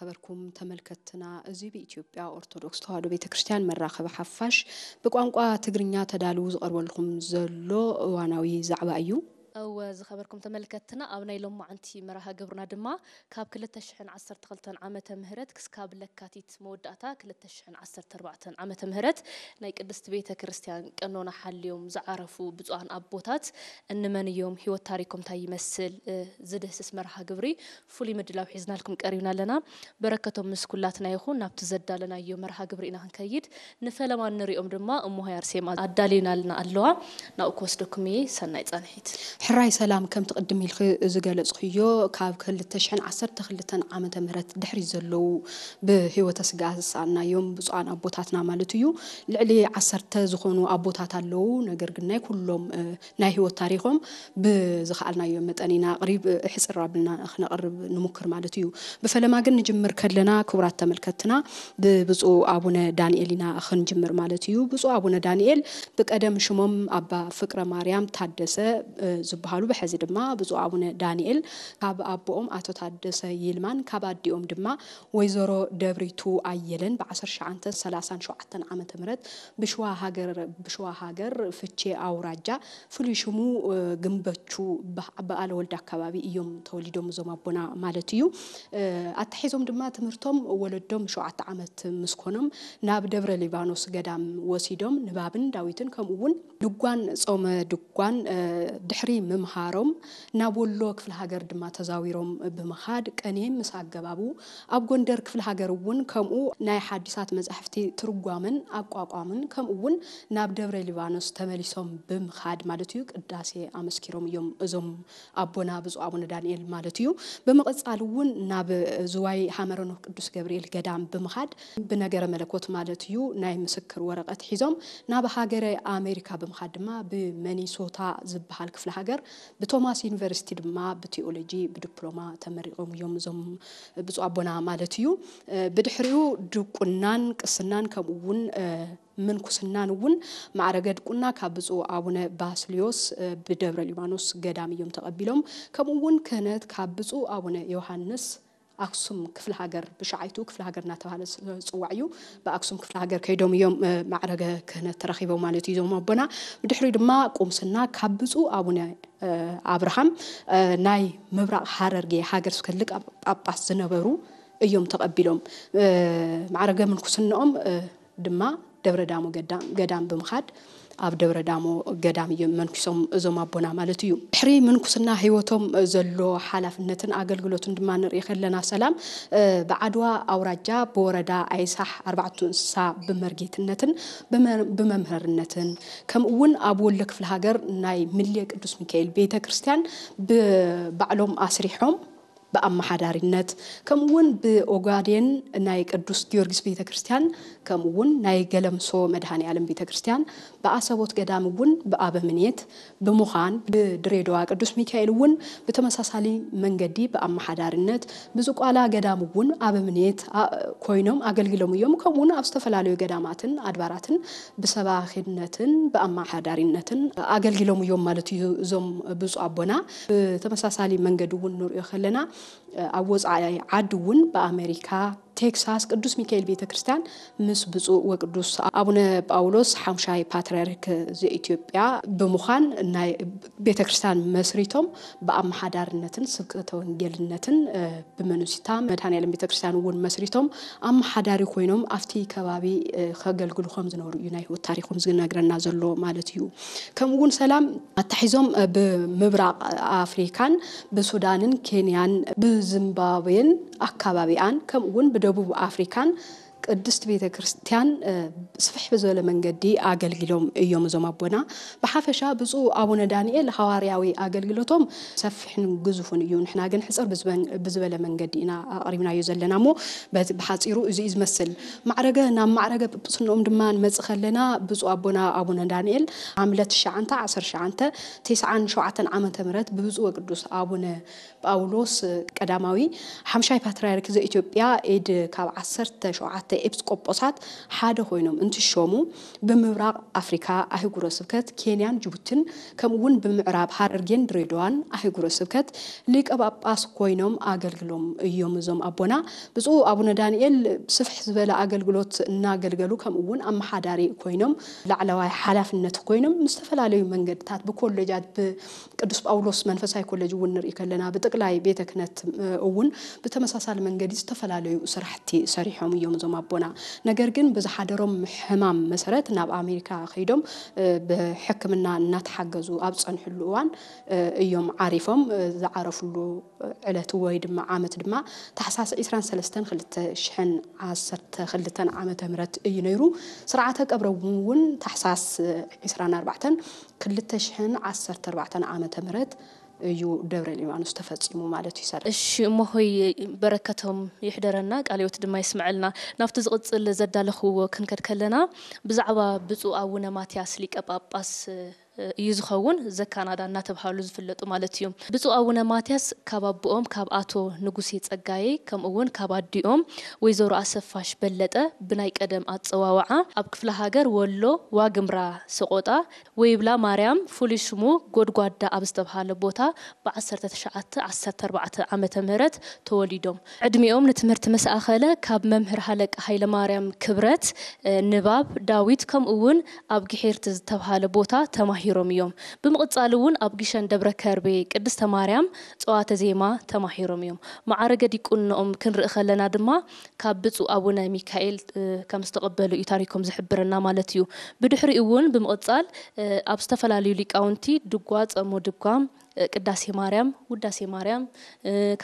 ዝራኸበርኩም ተመልከትና እዚ ብኢትዮጵያ ኦርቶዶክስ ተዋህዶ ቤተ ክርስትያን መራኸቢ ሓፋሽ ብቋንቋ ትግርኛ ተዳልዉ ዝቐርበልኩም ዘሎ እዋናዊ ዛዕባ እዩ እወ ዝኸበርኩም ተመልከትና ኣብ ናይ ሎሚ መዓንቲ መራኸ ግብርና ድማ ካብ 2012 ዓመተ ምህረት ክስካብ ለካቲት መወዳእታ 2014 ዓመተ ምህረት ናይ ቅድስቲ ቤተ ክርስቲያን ቀኖና ሓልዮም ዝዓረፉ ብፁዓን ኣቦታት እንመን እዮም ሂወት ታሪኮም እንታይ ይመስል ዝድህስስ መርሃ ግብሪ ፍሉይ ምድላው ሒዝናልኩም ቀሪብና ኣለና በረከቶም ምስ ኩላትና ይኹን ናብቲ ዘዳለናዮ መርሃ ግብሪ ኢና ክንከይድ ንፈለማ ንሪኦም ድማ እሞሃይ ኣርሴማ ኣዳልዩናልና ኣለዋ ናብኡ ክወስደኩም እየ ሰናይ ጸንሒት ሕራይ ሰላም ከምቲ ቅድም ኢልክ ዝገለፅክዮ ካብ 2012 ዓመተ ምህረት ድሕሪ ዘለው ብሂወተ ስጋ ዝሰኣልናዮም ብፅዋን ኣቦታትና ማለት እዩ ልዕሊ ዓሰርተ ዝኾኑ ኣቦታት ኣለው ነገር ግን ናይ ኩሎም ናይ ሂወት ታሪኮም ብዝከኣልናዮ መጠን ኢና ቅሪብ ሕፅር ኣቢልና ክነቅርብ ንሙክር ማለት እዩ ብፈለማ ግን ንጅምር ከለና ክቡራት ተመልከትና ብብፁ ኣቡነ ዳንኤል ኢና ክንጅምር ማለት እዩ ብፁ ኣቡነ ዳንኤል ብቀደም ሽሞም ኣባ ፍቅረ ማርያም ታደሰ ዝበሃሉ ብሕዚ ድማ ብፁ ኣቡነ ዳንኤል ካብ ኣቦኦም ኣቶ ታደሰ ይልማን ካብ ኣዲኦም ድማ ወይዘሮ ደብሪቱ ኣየለን ብ1937 ዓ ም ብሽዋ ሃገር ፍቼ ኣውራጃ ፍሉይ ሽሙ ግንበቹ በኣለ ወልዲ ኣካባቢ እዮም ተወሊዶም እዞም ኣቦና ማለት እዩ ኣታሒዞም ድማ ትምህርቶም ወለዶም ሸውዓተ ዓመት ምስ ኮኖም ናብ ደብረ ሊባኖስ ገዳም ወሲዶም ንባብን ዳዊትን ከምኡ እውን ድጓን ፆመ ድጓን ድሕሪ ቀኔ ምምሃሮም ናብ ወሎ ክፍለ ሃገር ድማ ተዛዊሮም ብምኻድ ቀኔ ምስ ኣገባቡ ኣብ ጎንደር ክፍለ ሃገር እውን ከምኡ ናይ ሓዲሳት መፅሕፍቲ ትርጓምን ኣቋቋምን ከምኡ እውን ናብ ደብረ ሊባኖስ ተመሊሶም ብምኻድ ማለት እዩ ቅዳሴ ኣመስኪሮም እዮም እዞም ኣቦና ብፁዕ ኣቡነ ዳንኤል ማለት እዩ ብምቕፃል እውን ናብ ዝዋይ ሃመረኖ ቅዱስ ገብርኤል ገዳም ብምኻድ ብነገረ መለኮት ማለት እዩ ናይ ምስክር ወረቀት ሒዞም ናብ ሃገረ ኣሜሪካ ብምኻድ ድማ ብመኒሶታ ዝበሃል ክፍለ ሃገር ነገር ብቶማስ ዩኒቨርሲቲ ድማ ብቴኦሎጂ ብዲፕሎማ ተመሪቆም እዮም እዞም ብፁ ኣቦና ማለት እዩ ብድሕሪኡ ድቁናን ቅስናን ከምኡ ውን ምንኩስናን እውን ማዕረገ ድቁና ካብ ብፁ ኣቡነ ባስልዮስ ብደብረ ሊባኖስ ገዳም እዮም ተቐቢሎም ከምኡ ውን ክህነት ካብ ብፁ ኣቡነ ዮሃንስ ኣክሱም ክፍለ ሃገር ብሸዓይቱ ክፍለ ሃገር እናተባሃለ ዝፅዋዕ እዩ ብኣክሱም ክፍለ ሃገር ከይዶም እዮም ማዕረገ ክህነት ተረኪቦም ማለት እዩ ዞም ኣቦና ብድሕሪ ድማ ቁምስና ካብ ብፁ ኣቡነ ኣብርሃም ናይ ምብራቕ ሃረርጌ ሃገር ስከልቅ ጳጳስ ዝነበሩ እዮም ተቐቢሎም ማዕረገ ምንኩስንኦም ድማ ደብረዳሞ ገዳም ብምካድ ኣብ ደብረ ዳሞ ገዳም እዮም መንኩሶም እዞም ኣቦና ማለት እዩ ድሕሪ ምንኩስና ሂወቶም ዘሎ ሓላፍነትን ኣገልግሎትን ድማ ንርኢ ከለና ሰላም ብዓድዋ ኣውራጃ ብወረዳ ኣይሳሕ ኣርባዕቱ እንስሳ ብመርጌትነትን ብመምህርነትን ከምኡ ውን ኣብ ወሎ ክፍለ ሃገር ናይ ምልየ ቅዱስ ሚካኤል ቤተ ክርስትያን ብባዕሎም ኣስሪሖም በአማሓዳሪነት ከምኡውን ብኦጋዴን ናይ ቅዱስ ጊዮርጊስ ቤተ ክርስቲያን ከምኡውን ናይ ገለምሶ መድሃኒ ያለም ቤተ ክርስቲያን ብኣሰቦት ገዳም እውን ብኣበምኔት ብምዃን ብድሬዳዋ ቅዱስ ሚካኤል እውን ብተመሳሳሊ መንገዲ ብኣመሓዳርነት ብዝቋላ ገዳም እውን ኣበምኔት ኮይኖም ኣገልግሎም እዮም ከምኡውን ኣብ ዝተፈላለዩ ገዳማትን ኣድባራትን ብሰባኺነትን ብኣማሓዳሪነትን ኣገልጊሎም እዮም ማለት እዩ እዞም ብፁ ኣቦና ብተመሳሳሊ መንገዲ እውን ንሪኦ ከለና አወፃ አድውን በአሜሪካ ቴክሳስ ቅዱስ ሚካኤል ቤተ ክርስቲያን ምስ ብፁእ ወቅዱስ አቡነ ጳውሎስ ሓምሻይ ፓትርያርክ ዘኢትዮጵያ ብምዃን ናይ ቤተ ክርስቲያን መስሪቶም ብኣመሓዳርነትን ስብከተ ወንጌልነትን ብመኑሲታ መድሃንያለም ቤተ ክርስቲያን እውን መስሪቶም ኣመሓዳሪ ኮይኖም ኣብቲ ከባቢ ከገልግሉ ከም ዝነበሩ እዩ ናይ ህይወት ታሪኮም ዝነግረና ዘሎ ማለት እዩ ከምኡ እውን ሰላም ኣታሒዞም ብምብራቅ ኣፍሪካን ብሱዳንን ኬንያን ብዝምባብን ኣካባቢኣን ከምኡ እውን ደቡብ አፍሪካን ቅድስት ቤተ ክርስቲያን ስፍሕ ብዝበለ መንገዲ ኣገልጊሎም እዮም እዞም ኣቦና ብሓፈሻ ብፁእ ኣቡነ ዳንኤል ሃዋርያዊ ኣገልግሎቶም ሰፊሕን ግዙፍን እዩ ንሕና ግን ሕፅር ብዝበለ መንገዲ ኢና ኣቕሪብናዮ ዘለና እሞ ብሓፂሩ እዚ እዩ ዝመስል ማዕረገ ናብ ማዕረገ ጵጵስንኦም ድማ ንመፅእ ከለና ብፁእ ኣቦና ኣቡነ ዳንኤል ዓምለ 91997 ዓ ም ብብፁእ ወቅዱስ ኣቡነ ጳውሎስ ቀዳማዊ ሓምሻይ ፓትርያርክ ዘኢትዮጵያ ኤድ ካብ 17 ኤጲስቆጶሳት ሓደ ኮይኖም እንትሸሙ ብምብራቅ ኣፍሪካ አህጉረ ስብከት ኬንያን ጅቡትን ከምኡውን ብምዕራብ ሃረርጌን ድሬዳዋን አህጉረ ስብከት ሊቀ ጳጳስ ኮይኖም ኣገልግሎም እዮም። እዞም ኣቦና ብፁ ኣቡነ ዳንኤል ስፍሕ ዝበለ ኣገልግሎት እናገልገሉ ከምኡውን ኣመሓዳሪ ኮይኖም ላዕለዋይ ሓላፍነት ኮይኖም ዝተፈላለዩ መንገድታት ብኮሌጃት ብቅዱስ ጳውሎስ መንፈሳይ ኮሌጅ እውን ንርኢ ከለና ብጠቅላይ ቤተ ክነት እውን ብተመሳሳሊ መንገዲ ዝተፈላለዩ ስራሕቲ ሰሪሖም እዮም እዞም ኣቦና ነገር ግን ብዝሓደሮም ሕማም መሰረት ናብ ኣሜሪካ ከይዶም ብሕክምና እናተሓገዙ ኣብ ፀንሕሉ እዋን እዮም ዓሪፎም ዝዓረፍሉ ዕለት ወይ ድማ ዓመት ድማ ታሕሳስ 23 ዓመተ ምህረት እዩ ነይሩ ስርዓተ ቀብረቡ እውን ታሕሳስ 24 214 ዓመተ ምህረት እዩ ደብረ ሊባኖስ ተፈፂሙ ማለት እዩ ሰራ እሺ እሞ ሆይ በረከቶም ይሕደረና ቃልዮት ድማ ይስምዐልና ናብቲ ዝቕፅል ዘዳለኽዎ ክንከድ ከለና ብዛዕባ ብፁእ ኣቡነ ማትያስ ሊቀ ጳጳስ እዩ ዝኸውን ካናዳ እናተባሃሉ ዝፍለጡ ማለት እዩ ብፁእ ኣቡነ ማትያስ ካብ ኣቦኦም ካብ ኣቶ ንጉሴ ፀጋይ ከምኡ ውን ካብ ኣዲኦም ወይዘሮ ኣሰፋሽ በለጠ ብናይ ቀደም ኣፀዋውዓ ኣብ ክፍለ ሃገር ወሎ ዋግምራ ሰቆጣ ወይብላ ማርያም ፍሉይ ሽሙ ጎድጓዳ ኣብ ዝተባሃለ ቦታ ብ1914 ዓ ምት ተወሊዶም ዕድሚኦም ንትምህርቲ መሰኣኸለ ካብ መምህር ሃለቃ ሃይለማርያም ክብረት ንባብ ዳዊት ከምኡ ውን ኣብ ግሒርቲ ዝተባሃለ ቦታ ተማ ተማሂሮም እዮም ብምቕፃል እውን ኣብ ግሸን ደብረ ከርቤ ቅድስተ ማርያም ፀዋተ ዜማ ተማሂሮም እዮም ማዕረገ ዲቁንኦም ክንርኢ ከለና ድማ ካብ ብፁ ኣቡነ ሚካኤል ከም ዝተቐበሉ እዩ ታሪኮም ዝሕብረና ማለት እዩ ብድሕሪ እውን ብምቕፃል ኣብ ዝተፈላለዩ ሊቃውንቲ ድጓ ፀሞ ድጓም ቅዳሴ ማርያም ውዳሴ ማርያም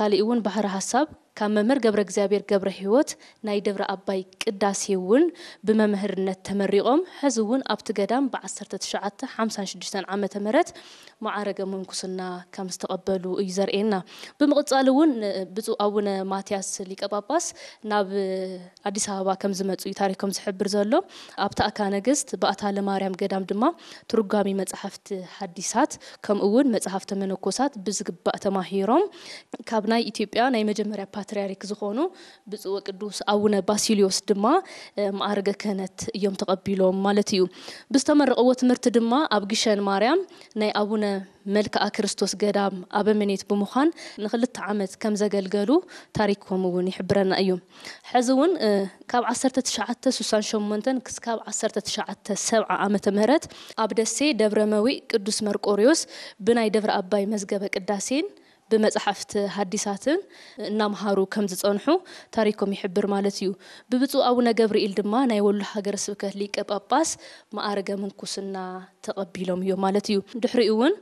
ካሊእ እውን ባህረ ሃሳብ ካብ መምህር ገብረ እግዚኣብሔር ገብረ ሂወት ናይ ደብረ ኣባይ ቅዳሴ እውን ብመምህርነት ተመሪቖም ሕዚ እውን ኣብቲ ገዳም ብ1956 ዓ ምት ማዕረገ መንኩስና ከም ዝተቐበሉ እዩ ዘርእየና ብምቕፃል እውን ብፁእ ኣቡነ ማትያስ ሊቀ ጳጳስ ናብ ኣዲስ ኣበባ ከም ዝመፁ እዩ ታሪኮም ዝሕብር ዘሎ ኣብቲ ኣካ ነግስት ብኣታለ ማርያም ገዳም ድማ ትርጓሚ መፅሓፍቲ ሓዲሳት ከምኡ እውን መፅሓፍቲ መነኮሳት ብዝግባእ ተማሂሮም ካብ ናይ ኢትዮጵያ ናይ መጀመርያ ፓትርያርክ ዝኾኑ ብፁዕ ወቅዱስ ኣቡነ ባሲልዮስ ድማ ማዕርገ ክህነት እዮም ተቐቢሎም ማለት እዩ ብዝተመረቐዎ ትምህርቲ ድማ ኣብ ግሸን ማርያም ናይ ኣቡነ መልክኣ ክርስቶስ ገዳም ኣበመኔት ብምዃን ንክልተ ዓመት ከም ዘገልገሉ ታሪኮም እውን ይሕብረና እዩ ሕዚ እውን ካብ 1968 ክስካብ 1970 ዓመተ ምህረት ኣብ ደሴ ደብረ መዊእ ቅዱስ መርቆሪዮስ ብናይ ደብረ ኣባይ መዝገበ ቅዳሴን ብመፅሓፍቲ ሃዲሳትን እናምሃሩ ከም ዝፀንሑ ታሪኮም ይሕብር ማለት እዩ ብብፁእ አቡነ ገብርኤል ድማ ናይ ወሎ ሃገረ ስብከት ሊቀ ጳጳስ ማዕርገ ምንኩስና ተቐቢሎም እዮም ማለት እዩ ድሕሪኡ እውን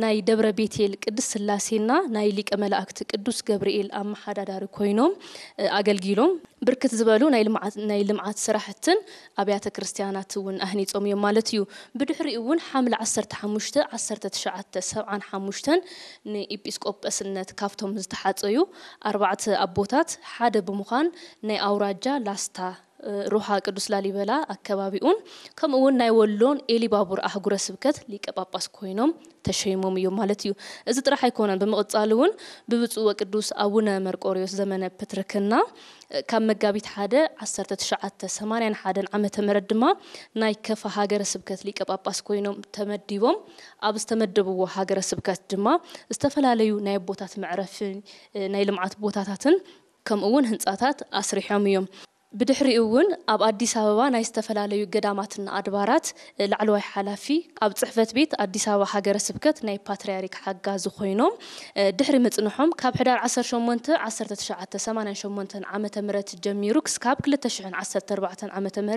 ናይ ደብረ ቤቴል ቅዱስ ስላሴና ናይ ሊቀ መላእክቲ ቅዱስ ገብርኤል ኣመሓዳዳሪ ኮይኖም ኣገልጊሎም ብርክት ዝበሉ ናይ ልምዓት ስራሕትን ኣብያተ ክርስትያናት እውን ኣህኒፆም እዮም ማለት እዩ ብድሕሪኡ እውን ሓምለ 15 1975 ንኢጲስቆጶስነት ካብቶም ዝተሓፀዩ ኣርባዕተ ኣቦታት ሓደ ብምዃን ናይ ኣውራጃ ላስታ ሩሃ ቅዱስ ላሊበላ ከምኡ እውን ናይ ወሎን ኤሊባቡር ኣህጉረ ስብከት ሊቀጳጳስ ኮይኖም ተሸይሞም እዮም ማለት እዩ እዚ ጥራሕ ኣይኮነን ብምቕፃል እውን ብብፁዕ ወቅዱስ ኣቡነ መርቆሪዎስ ዘመነ ፕትርክና ካብ መጋቢት ሓደ 1981 ዓመተ ምህረት ድማ ናይ ከፋ ሃገረ ስብከት ሊቀጳጳስ ኮይኖም ተመዲቦም ኣብ ዝተመደብዎ ሃገረ ስብከት ድማ ዝተፈላለዩ ናይ ቦታት መዕረፊ ናይ ልምዓት ቦታታትን ከምኡ እውን ህንፃታት ኣስሪሖም እዮም ብድሕሪኡ እውን ኣብ ኣዲስ ኣበባ ናይ ዝተፈላለዩ ገዳማትን ኣድባራት ላዕለዋይ ሓላፊ ኣብ ፅሕፈት ቤት ኣዲስ ኣበባ ሃገረ ስብከት ናይ ፓትርያርክ ሓጋዚ ኮይኖም ድሕሪ ምፅንሖም ካብ ሕዳር 18 1988 ዓ ም ጀሚሩ ክሳብ 2014 ዓ ም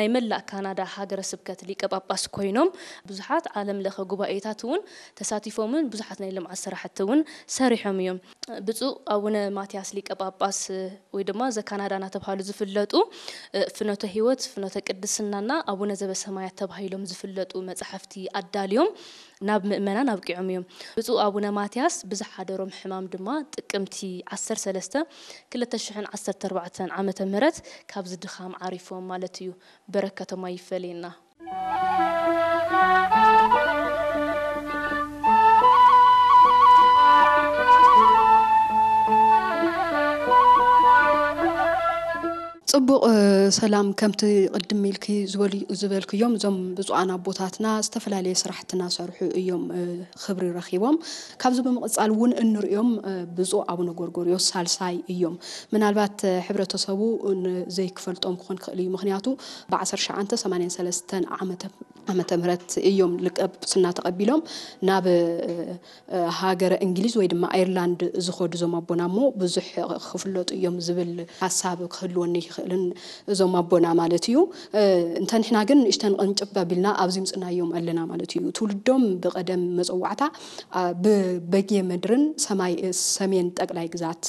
ናይ መላእ ካናዳ ሃገረ ስብከት ሊቀ ጳጳስ ኮይኖም ብዙሓት ዓለም ለኸ ጉባኤታት እውን ተሳቲፎምን ብዙሓት ናይ ልምዓት ስራሕቲ እውን ሰሪሖም እዮም ብፁእ ኣቡነ ማትያስ ሊቀ ጳጳስ ወይ ድማ ዘካናዳ እናተባሃሉ ዝፍለጡ ፍኖተ ህይወት ፍኖተ ቅድስናና ኣቡነ ዘበሰማያት ተባሂሎም ዝፍለጡ መፅሓፍቲ ኣዳልዮም ናብ ምእመናን ኣብቂዖም እዮም ብፁእ ኣቡነ ማትያስ ብዝሓደሮም ሕማም ድማ ጥቅምቲ 13 2014 ዓ ም ካብዚ ድኻም ዓሪፎም ማለት እዩ በረከቶማ ይፈለየና ፅቡቕ ሰላም ከምቲ ቅድም ኢልኪ ዝበልክዮም እዞም ብፁዓን ኣቦታትና ዝተፈላለየ ስራሕቲ እናሰርሑ እዮም ክብሪ ረኪቦም ካብዚ ብምቕፃል እውን እንሪኦም ብፁዕ ኣቡነ ጎርጎርዮስ ሳልሳይ እዮም ምናልባት ሕብረተሰቡ ዘይክፈልጦም ክኾን ክእል እዩ ምክንያቱ ብ1983 ዓመተ ምህረት እዮም ልቀ ጵጵስና ተቐቢሎም ናብ ሃገረ እንግሊዝ ወይ ድማ ኣየርላንድ ዝኸዱ ዞም ኣቦና እሞ ብዙሕ ክፍለጡ እዮም ዝብል ሓሳብ ክህልወኒ ይኽእል ንክእልን እዞም ኣቦና ማለት እዩ እንተንሕና ግን ንእሽተን ቀንጭብ ኣቢልና ኣብዚ ምፅናዮም ኣለና ማለት እዩ ትውልዶም ብቀደም መፀዋዕታ ብበጌ ምድርን ሰሜን ጠቅላይ ግዛት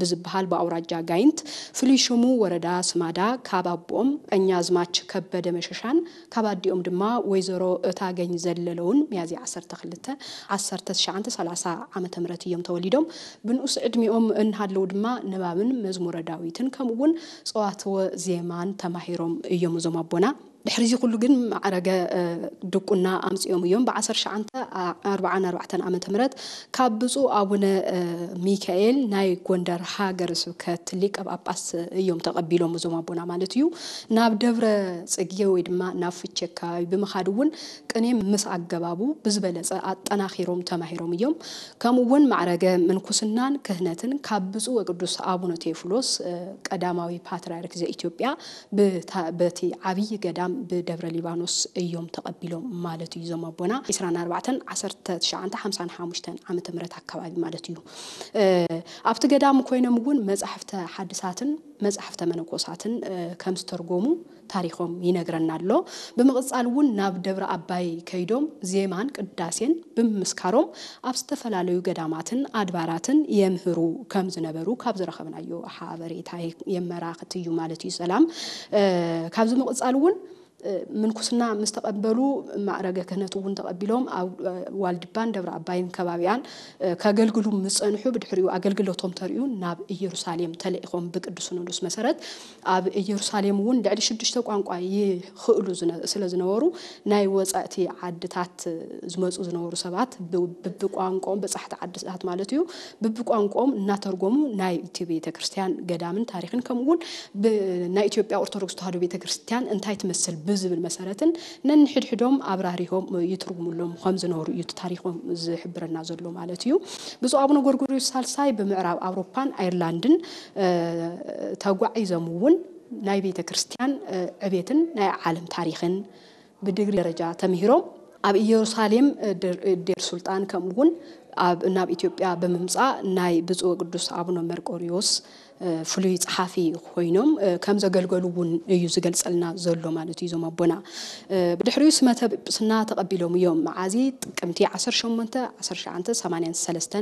ብዝበሃል በአውራጃ ጋይንት ፍሉይ ሽሙ ወረዳ ስማዳ ካባቦም ዝማች ከበደ መሸሻን ካባዲኦም ድማ ወይዘሮ እታገኝ ዘለለውን ሚያዝያ 12 1930 ዓ ም እዮም ተወሊዶም ብንኡስ ዕድሚኦም እናሃለው ድማ ንባብን መዝሙረ ዳዊትን ከምኡ እውን ፀዋትወ ዜማን ተማሂሮም እዮም እዞም ኣቦና ድሕሪዚ ኩሉ ግን ማዕረገ ድቁና ኣምፅኦም እዮም ብ1944 1 ሸ ዓ ምት ካብ ብፁ ኣቡነ ሚካኤል ናይ ጎንደር ሃገር ስብከት ሊቀ ጳጳስ እዮም ተቐቢሎም እዞም ኣቦና ማለት እዩ ናብ ደብረ ፅግየ ወይ ድማ ናብ ፍቼ ከባቢ ብምኻድ እውን ቅኔ ምስ ኣገባቡ ብዝበለፀ ኣጠናኪሮም ተማሂሮም እዮም ከምኡ ውን ማዕረገ ምንኩስናን ክህነትን ካብ ብፁዕ ወቅዱስ ኣቡነ ቴፍሎስ ቀዳማዊ ፓትርያርክ ዘኢትዮጵያ በቲ ዓብይ ገዳም ብደብረ ሊባኖስ እዮም ተቀቢሎም ማለት እዩ ዞም ኣቦና 24 1955 ዓ ም ኣካባቢ ማለት እዩ ኣብቲ ገዳም ኮይኖም እውን መፅሕፍተ ሓድሳትን መፅሕፍተ መነኮሳትን ከም ዝተርጎሙ ታሪኮም ይነግረና ኣሎ ብምቕፃል እውን ናብ ደብረ ኣባይ ከይዶም ዜማን ቅዳሴን ብምምስካሮም ኣብ ዝተፈላለዩ ገዳማትን ኣድባራትን የምህሩ ከም ዝነበሩ ካብ ዝረኸብናዮ ሓበሬታ የመራኽቲ እዩ ማለት እዩ ሰላም ካብዚ ምቕፃል እውን ምንኩስና ምስ ተቐበሉ ማዕረገ ክህነት እውን ተቐቢሎም ኣብ ዋልድባን ደብረ ኣባይን ከባቢያን ከገልግሉ ምፀንሑ ብድሕሪኡ ኣገልግሎቶም ተሪዩ ናብ ኢየሩሳሌም ተለኢኾም ብቅዱስ ንዱስ መሰረት ኣብ ኢየሩሳሌም እውን ልዕሊ ሽዱሽተ ቋንቋ ይኽእሉ ስለ ዝነበሩ ናይ ወፃእቲ ዓድታት ዝመፁ ዝነበሩ ሰባት ብብቋንቋኦም በፃሕቲ ዓድታት ማለት እዩ ብብቋንቋኦም እናተርጎሙ ናይ እቲ ቤተክርስትያን ገዳምን ታሪክን ከምኡውን ናይ ኢትዮጵያ ኦርቶዶክስ ተዋህዶ ቤተክርስትያን እንታይ ትመስል ብ ብዝብል መሰረትን ነንሕድሕዶም ኣብራሪሆም ይትርጉምሎም ከም ዝነብሩ እዩ ታሪኮም ዝሕብረና ዘሎ ማለት እዩ ብፁ ኣቡነ ጎርጎርዮስ ሳልሳይ ብምዕራብ ኣውሮፓን ኣይርላንድን ተጓዒዞም እውን ናይ ቤተ ክርስትያን ዕቤትን ናይ ዓለም ታሪክን ብድግሪ ደረጃ ተምሂሮም ኣብ ኢየሩሳሌም ዴር ሱልጣን ከምኡ እውን ናብ ኢትዮጵያ ብምምፃእ ናይ ብፁእ ቅዱስ ኣቡነ መርቆርዮስ ፍሉይ ፀሓፊ ኮይኖም ከም ዘገልገሉ እውን እዩ ዝገልፀልና ዘሎ ማለት እዩ ዞም ኣቦና ብድሕሪኡ ስመ ጵጵስና ተቐቢሎም እዮም መዓዚ ጥቅምቲ 18 1983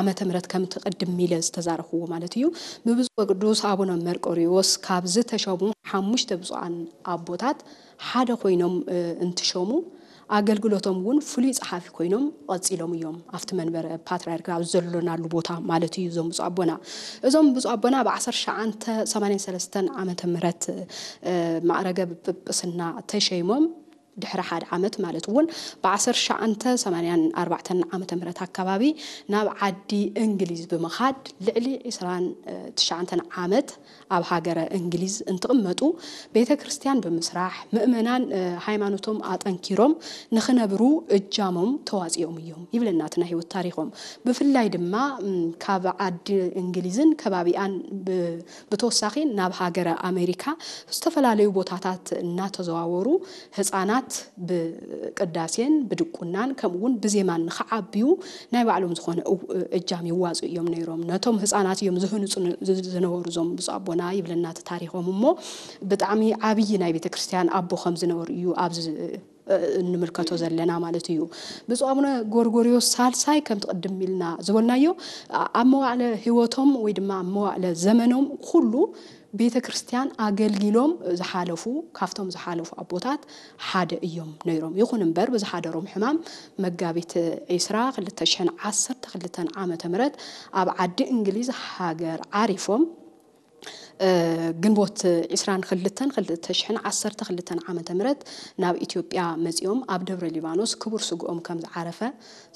ዓመተ ምህረት ከም ትቐድም ሚለ ዝተዛረኽዎ ማለት እዩ ብብፁዕ ወቅዱስ ኣቡነ መርቆሪዎስ ካብ ዝተሸሙ ሓሙሽተ ብፁዓን ኣቦታት ሓደ ኮይኖም እንትሸሙ ኣገልግሎቶም እውን ፍሉይ ፀሓፊ ኮይኖም ቀፂሎም እዮም ኣብቲ መንበረ ፓትርያርክ ኣብ ዘሎናሉ ቦታ ማለት እዩ እዞም ብፁ ኣቦና እዞም ብፁ ኣቦና ብ1983 ዓመተ ምህረት ማእረገ ብጵስና ተሸይሞም ድሕሪ ሓደ ዓመት ማለት እውን ብ1984 ዓ ምት ኣከባቢ ናብ ዓዲ እንግሊዝ ብምኻድ ልዕሊ 29 ዓመት ኣብ ሃገረ እንግሊዝ እንትቕመጡ ቤተ ክርስቲያን ብምስራሕ ምእመናን ሃይማኖቶም ኣጠንኪሮም ንክነብሩ እጃሞም ተዋፂኦም እዮም ይብለና እቲ ናይ ሂወት ታሪኮም ብፍላይ ድማ ካብ ዓዲ እንግሊዝን ከባቢኣን ብተወሳኺ ናብ ሃገረ ኣሜሪካ ዝተፈላለዩ ቦታታት እናተዘዋወሩ ህፃናት ብቅዳሴን ብድቁናን ከምኡ ከምኡውን ብዜማን ንክዓብዩ ናይ ባዕሎም ዝኾነ እጃም ይዋፅኡ እዮም ነይሮም ነቶም ህፃናት እዮም ዝህንፁ ዝነበሩ እዞም ብፁእ ኣቦና ኣለና ይብለና እቲ ታሪኮም እሞ ብጣዕሚ ዓብዪ ናይ ቤተ ክርስትያን ኣቦ ከም ዝነበሩ እዩ ኣብዚ ንምልከቶ ዘለና ማለት እዩ ብፁዕ ኣቡነ ጎርጎርዮስ ሳልሳይ ከም ትቅድም ኢልና ዝበልናዮ ኣብ መዋዕለ ሂወቶም ወይ ድማ ኣብ መዋዕለ ዘመኖም ኩሉ ቤተ ክርስቲያን ኣገልጊሎም ዝሓለፉ ካብቶም ዝሓለፉ ኣቦታት ሓደ እዮም ነይሮም ይኹን እምበር ብዝሓደሮም ሕማም መጋቢት 20 2012 ዓመተ ምህረት ኣብ ዓዲ እንግሊዝ ሃገር ዓሪፎም ግንቦት 22 2012 ዓ ም ናብ ኢትዮጵያ መፂኦም ኣብ ደብረ ሊባኖስ ክቡር ስግኦም ከም ዝዓረፈ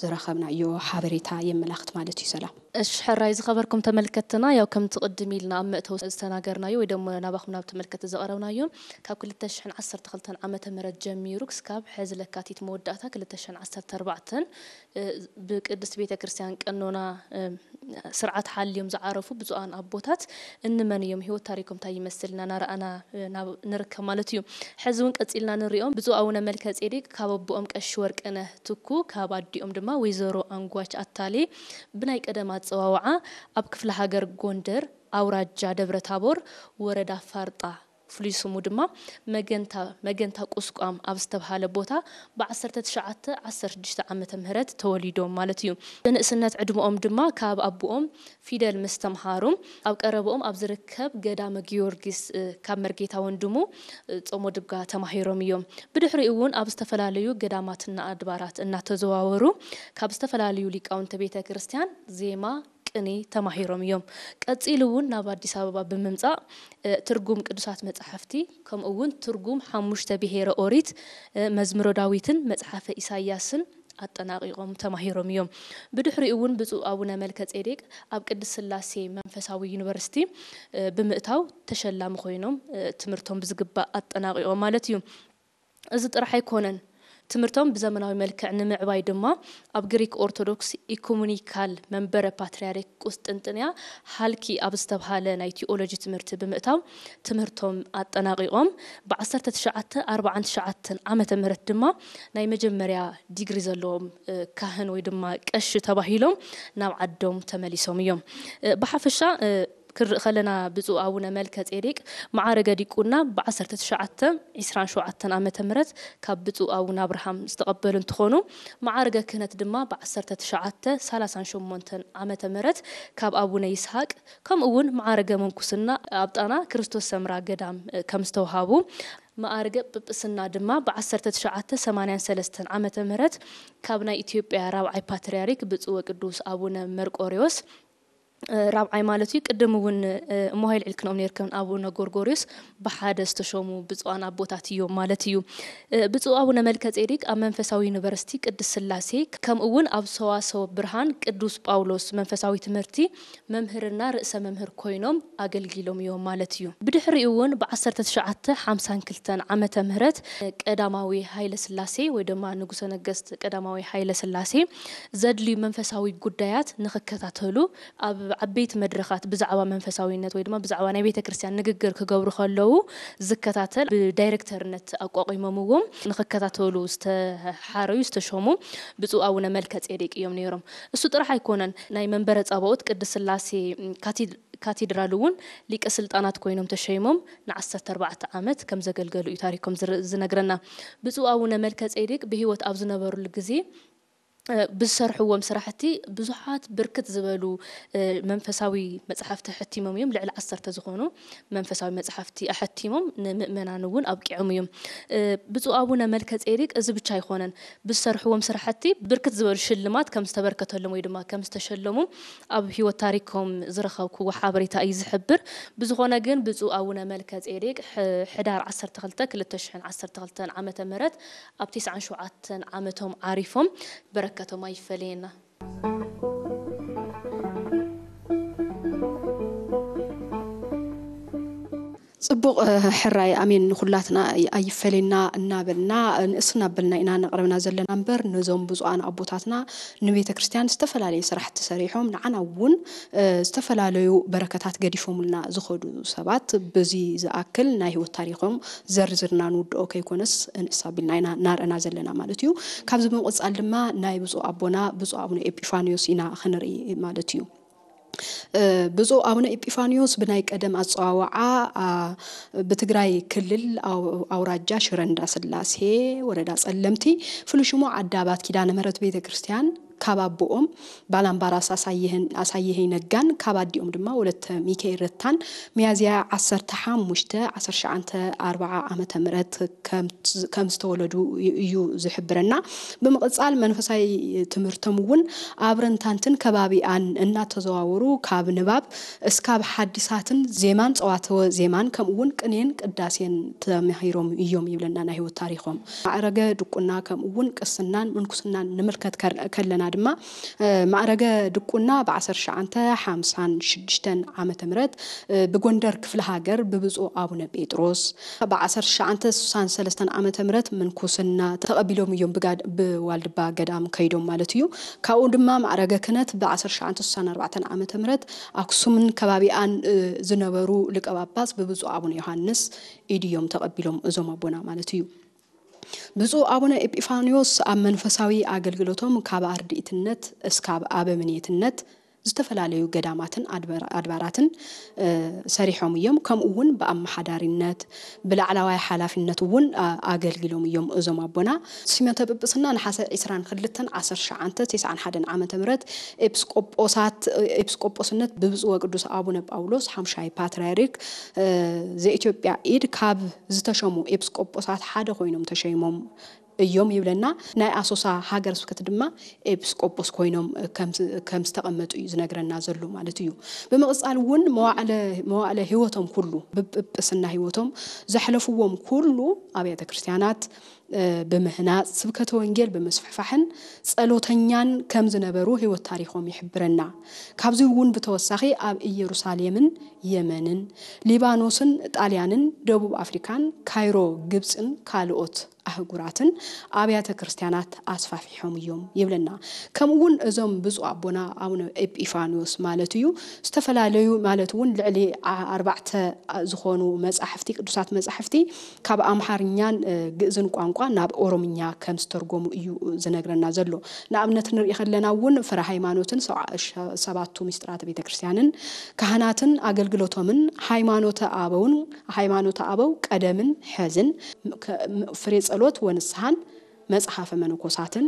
ዝረኸብናዮ ሓበሬታ የመላኽት ማለት እዩ ሰላም እሺ ሕራይ ዝኸበርኩም ተመልከትና ያው ከምቲ ቅድም ኢልና ኣብ መእተው ዝተናገርናዮ ወይ ደሞ ናባኹም ናብ ተመልከቲ ዘቐረብናዮን ካብ 2012 ዓመተ ምህረት ጀሚሩ ክስካብ ሕዚ ለካቲት መወዳእታ 2014 ብቅድስት ቤተ ክርስቲያን ቀኖና ስርዓት ሓልዮም ዝዓረፉ ብፁዓን ኣቦታት እንመን እዮም ሂወት ታሪኮም እንታይ ይመስልና ናርኣና ንርከብ ማለት እዩ። ሕዚ እውን ቀፂልና ንሪኦም ብፁዕ ኣቡነ መልከ ጼዴቅ ካብ ኣቦኦም ቀሺ ወርቅነ ትኩ ካብ ኣዲኦም ድማ ወይዘሮ ኣንጓች ኣታሌ ብናይ ቀደማ ኣፀዋውዓ ኣብ ክፍለ ሃገር ጎንደር ኣውራጃ ደብረ ታቦር ወረዳ ፋርጣ ፍሉይ ስሙ ድማ መገንታ ቁስቋም ኣብ ዝተባሃለ ቦታ ብ1916 ዓመተ ምህረት ተወሊዶም ማለት እዩ ብንእስነት ዕድሞኦም ድማ ካብ ኣቦኦም ፊደል ምስ ተምሃሩ ኣብ ቀረበኦም ኣብ ዝርከብ ገዳመ ጊዮርጊስ ካብ መርጌታ ወንድሙ ፀሞ ድጋ ተማሂሮም እዮም ብድሕሪኡ እውን ኣብ ዝተፈላለዩ ገዳማትና ኣድባራት እናተዘዋወሩ ካብ ዝተፈላለዩ ሊቃውንቲ ቤተ ክርስቲያን ዜማ ቅኔ ተማሂሮም እዮም ቀፂሉ እውን ናብ ኣዲስ ኣበባ ብምምፃእ ትርጉም ቅዱሳት መፅሓፍቲ ከምኡ እውን ትርጉም ሓሙሽተ ብሄረ ኦሪት መዝምሮ ዳዊትን መፅሓፈ ኢሳያስን ኣጠናቂቆም ተማሂሮም እዮም ብድሕሪኡ እውን ብፁእ ኣቡነ መልከ ፀዴቅ ኣብ ቅድስ ስላሴ መንፈሳዊ ዩኒቨርሲቲ ብምእታው ተሸላሚ ኮይኖም ትምህርቶም ብዝግባእ ኣጠናቂቆም ማለት እዩ እዚ ጥራሕ ኣይኮነን ትምህርቶም ብዘመናዊ መልክዕ ንምዕባይ ድማ ኣብ ግሪክ ኦርቶዶክስ ኢኮሙኒካል መንበረ ፓትርያርክ ቁስጥንጥንያ ሃልኪ ኣብ ዝተባሃለ ናይ ቲኦሎጂ ትምህርቲ ብምእታው ትምህርቶም ኣጠናቂቖም ብ1949 ዓመተ ምህረት ድማ ናይ መጀመርያ ዲግሪ ዘለዎም ካህን ወይ ድማ ቀሺ ተባሂሎም ናብ ዓዶም ተመሊሶም እዮም ብሓፈሻ ክንርኢ ከለና ብፁእ ኣቡነ መልከ ጼዴቅ ማዕረገ ዲቁና ብ1927 ዓ ም ካብ ብፁእ ኣቡነ ኣብርሃም ዝተቐበሉ እንትኾኑ ማዕረገ ክህነት ድማ ብ1938 ዓ ም ካብ ኣቡነ ይስሃቅ ከምኡ እውን ማዕረገ መንኩስና ኣብ ጣና ክርስቶስ ሰምራ ገዳም ከም ዝተውሃቡ ማኣርገ ጵጵስና ድማ ብ1983 ዓ ም ካብ ናይ ኢትዮጵያ ራብዓይ ፓትርያሪክ ብፅወ ቅዱስ ኣቡነ መርቆሪዎስ ራብዓይ ማለት እዩ ቅድም እውን እሞሃይል ዕልክኖም ነርክን አቡነ ጎርጎሪዮስ ብሓደ ዝተሸሙ ብፅዋን ኣቦታት እዮም ማለት እዩ ብፅዋ ኣቡነ መልከ ጼዴቅ ኣብ መንፈሳዊ ዩኒቨርሲቲ ቅዱስ ስላሴ ከምኡ እውን ኣብ ሰዋሰወ ብርሃን ቅዱስ ጳውሎስ መንፈሳዊ ትምህርቲ መምህርና ርእሰ መምህር ኮይኖም ኣገልጊሎም እዮም ማለት እዩ ብድሕሪኡ እውን ብ1952 ዓመተ ምህረት ቀዳማዊ ሃይለ ስላሴ ወይ ድማ ንጉሰ ነገስት ቀዳማዊ ሃይለ ስላሴ ዘድልዩ መንፈሳዊ ጉዳያት ንክከታተሉ ኣብ ዓበይቲ መድረኻት ብዛዕባ መንፈሳዊነት ወይ ድማ ብዛዕባ ናይ ቤተ ክርስትያን ንግግር ክገብሩ ከለዉ ዝከታተል ብዳይረክተርነት ኣቋቒሞምዎም ንኽከታተሉ ዝተሓረዩ ዝተሸሙ ብፁእ ኣቡነ መልከ ጼዴቅ እዮም ነይሮም እሱ ጥራሕ ኣይኮነን ናይ መንበረ ፃባኦት ቅድስ ስላሴ ካቴድራል እውን ሊቀ ስልጣናት ኮይኖም ተሸይሞም ን14 ዓመት ከም ዘገልገሉ እዩ ታሪኮም ዝነግረና ብፁእ ኣቡነ መልከ ጼዴቅ ብሂወት ኣብ ዝነበሩሉ ግዜ ብዝሰርሕዎም ስራሕቲ ብዙሓት ብርክት ዝበሉ መንፈሳዊ መፅሓፍቲ ኣሕቲሞም እዮም ልዕሊ ዓሰርተ ዝኾኑ መንፈሳዊ መፅሓፍቲ ኣሕቲሞም ንምእመናን እውን ኣብቂዖም እዮም ብፁእ ኣቡነ መልከ ጼዴቅ እዚ ብቻ ኣይኮነን ብዝሰርሕዎም ስራሕቲ ብርክት ዝበሉ ሽልማት ከም ዝተበርከተሎም ወይ ድማ ከም ዝተሸለሙ ኣብ ሂወት ታሪኮም ዝረኸብክዎ ሓበሬታ እዩ ዝሕብር ብዝኾነ ግን ብፁእ ኣቡነ መልከ ጼዴቅ ሕዳር 12 2012 ዓመተ ምህረት ኣብ 97 ዓመቶም ዓሪፎም በረከ a tomai felina. صبغ حراي أمين خلاتنا أي فلنا نابلنا نسنا بلنا إن أنا قربنا زلنا نمبر نزوم بزوان أبوتاتنا نبي تكريستيان استفلا لي صراحة تسريحهم نعنا ون استفلا لي بركاتات قدي فوملنا زخدو سبات بزي زأكل نايه التاريخهم زر زرنا نود أوكي كونس نسابلنا إن نار أنا زلنا مالتيو كابز بمقص ألما نايه بزو أبونا بزو أبونا إبفانيوس إنا خنري مالتيو ብፁዕ አቡነ ኢጲፋኒዮስ ብናይ ቀደም አፀዋውዓ ብትግራይ ክልል አውራጃ ሽረ እንዳስላሴ ወረዳ ጸለምቲ ፍሉይ ሽሙ አዳባት ኪዳነ ምሕረት ቤተ ክርስቲያን ካብ ኣቦኦም ባል ኣምባራስ ኣሳየኸይ ነጋን ካብ ኣዲኦም ድማ ወለተ ሚካኤል ረታን መያዝያ 15 1940 ዓ ም ከም ዝተወለዱ እዩ ዝሕብረና ብምቕፃል መንፈሳይ ትምህርቶም እውን ኣብ ረንታንትን ከባቢኣን እናተዘዋወሩ ካብ ንባብ እስካብ ሓዲሳትን ዜማን ፀዋተወ ዜማን ከምኡውን ቅኔን ቅዳሴን ተማሂሮም እዮም ይብለና ናይ ሂወት ታሪኮም ማዕረገ ድቁና ከምኡውን ቅስናን ምንኩስናን ንምልከት ከለና ዘለና ድማ ማዕረገ ድቁና ብ1956 ዓ ም ብጎንደር ክፍለ ሃገር ብብፁዕ ኣቡነ ጴጥሮስ ብ1963 ዓ ም ምንኩስና ተቐቢሎም እዮም ብዋልድባ ገዳም ከይዶም ማለት እዩ ካብኡ ድማ ማዕረገ ክህነት ብ1964 ዓ ም ኣክሱምን ከባቢኣን ዝነበሩ ሊቀ ጳጳስ ብብፁዕ ኣቡነ ዮሃንስ ኢድዮም ተቐቢሎም እዞም ኣቦና ማለት እዩ ብፁዕ አቡነ ኤጲፋኒዎስ ኣብ መንፈሳዊ ኣገልግሎቶም ካብ ኣርድእትነት እስካብ አበምኔትነት ዝተፈላለዩ ገዳማትን ኣድባራትን ሰሪሖም እዮም ከምኡ ውን ብኣመሓዳሪነት ብላዕለዋይ ሓላፍነት እውን ኣገልጊሎም እዮም እዞም ኣቦና ሲመተ ጵጵስና ንሓሰ 22 1991 ዓ ም ኤጲስቆጶስነት ብብፅወ ቅዱስ ኣቡነ ጳውሎስ ሓምሻይ ፓትርያርክ ዘኢትዮጵያ ኢድ ካብ ዝተሸሙ ኤጲስቆጶሳት ሓደ ኮይኖም ተሸይሞም እዮም ይብለና ናይ ኣሶሳ ሃገር ስብከት ድማ ኤጲስቆጶስ ኮይኖም ከም ዝተቐመጡ እዩ ዝነግረና ዘሎ ማለት እዩ ብምቕፃል እውን መዋዕለ ሂወቶም ኩሉ ብጵጵስና ሂወቶም ዘሕለፍዎም ኩሉ ኣብያተ ክርስትያናት ብምህናፅ ስብከተ ወንጌል ብምስፍሕፋሕን ፀሎተኛን ከም ዝነበሩ ሂወት ታሪኮም ይሕብረና ካብዚ እውን ብተወሳኺ ኣብ ኢየሩሳሌምን የመንን ሊባኖስን ጣልያንን ደቡብ ኣፍሪካን ካይሮ ግብፅን ካልኦት ኣህጉራትን ኣብያተ ክርስትያናት ኣስፋፊሖም እዮም ይብለና ከምኡ ውን እዞም ብፁእ ኣቦና ኣቡነ ኤጲፋኖስ ማለት እዩ ዝተፈላለዩ ማለት እውን ልዕሊ ኣርባዕተ ዝኾኑ መፅሕፍቲ ቅዱሳት መፅሕፍቲ ካብ ኣምሓርኛን ግእዝን ቋንቋ ናብ ኦሮምኛ ከም ዝተርጎሙ እዩ ዝነግረና ዘሎ ንኣብነት ንሪኢ ከለና እውን ፍረ ሃይማኖትን ሰባቱ ሚስጥራተ ቤተክርስትያንን ካህናትን ኣገልግሎቶምን ሃይማኖተ ኣበውን ሃይማኖተ ኣበው ቀደምን ሕዝን ፍሬ ጸሎት ወንስሐን መጽሐፈ መነኮሳትን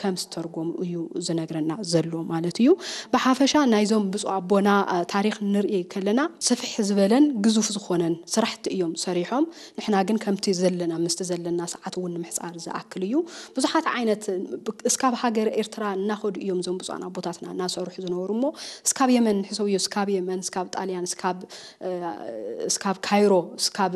ከም ዝተርጎሙ እዩ ዝነግረና ዘሎ ማለት እዩ ብሓፈሻ ናይዞም ብፁ ኣቦና ታሪክ ንርኢ ከለና ስፍሕ ዝበለን ግዙፍ ዝኮነን ስራሕቲ እዮም ሰሪሖም ንሕና ግን ከምቲ ዘለና ምስቲ ዘለና ሰዓት እውን ንምሕፃር ዝኣክል እዩ ብዙሓት ዓይነት እስካብ ሃገር ኤርትራ እናኸዱ እዮም እዞም ብፁዓን ኣቦታትና እናሰርሑ ዝነበሩ ሞ እስካብ የመን ንሕሰብዮ ስካብ የመን ስካብ ጣልያን ስካብ ካይሮ ስካብ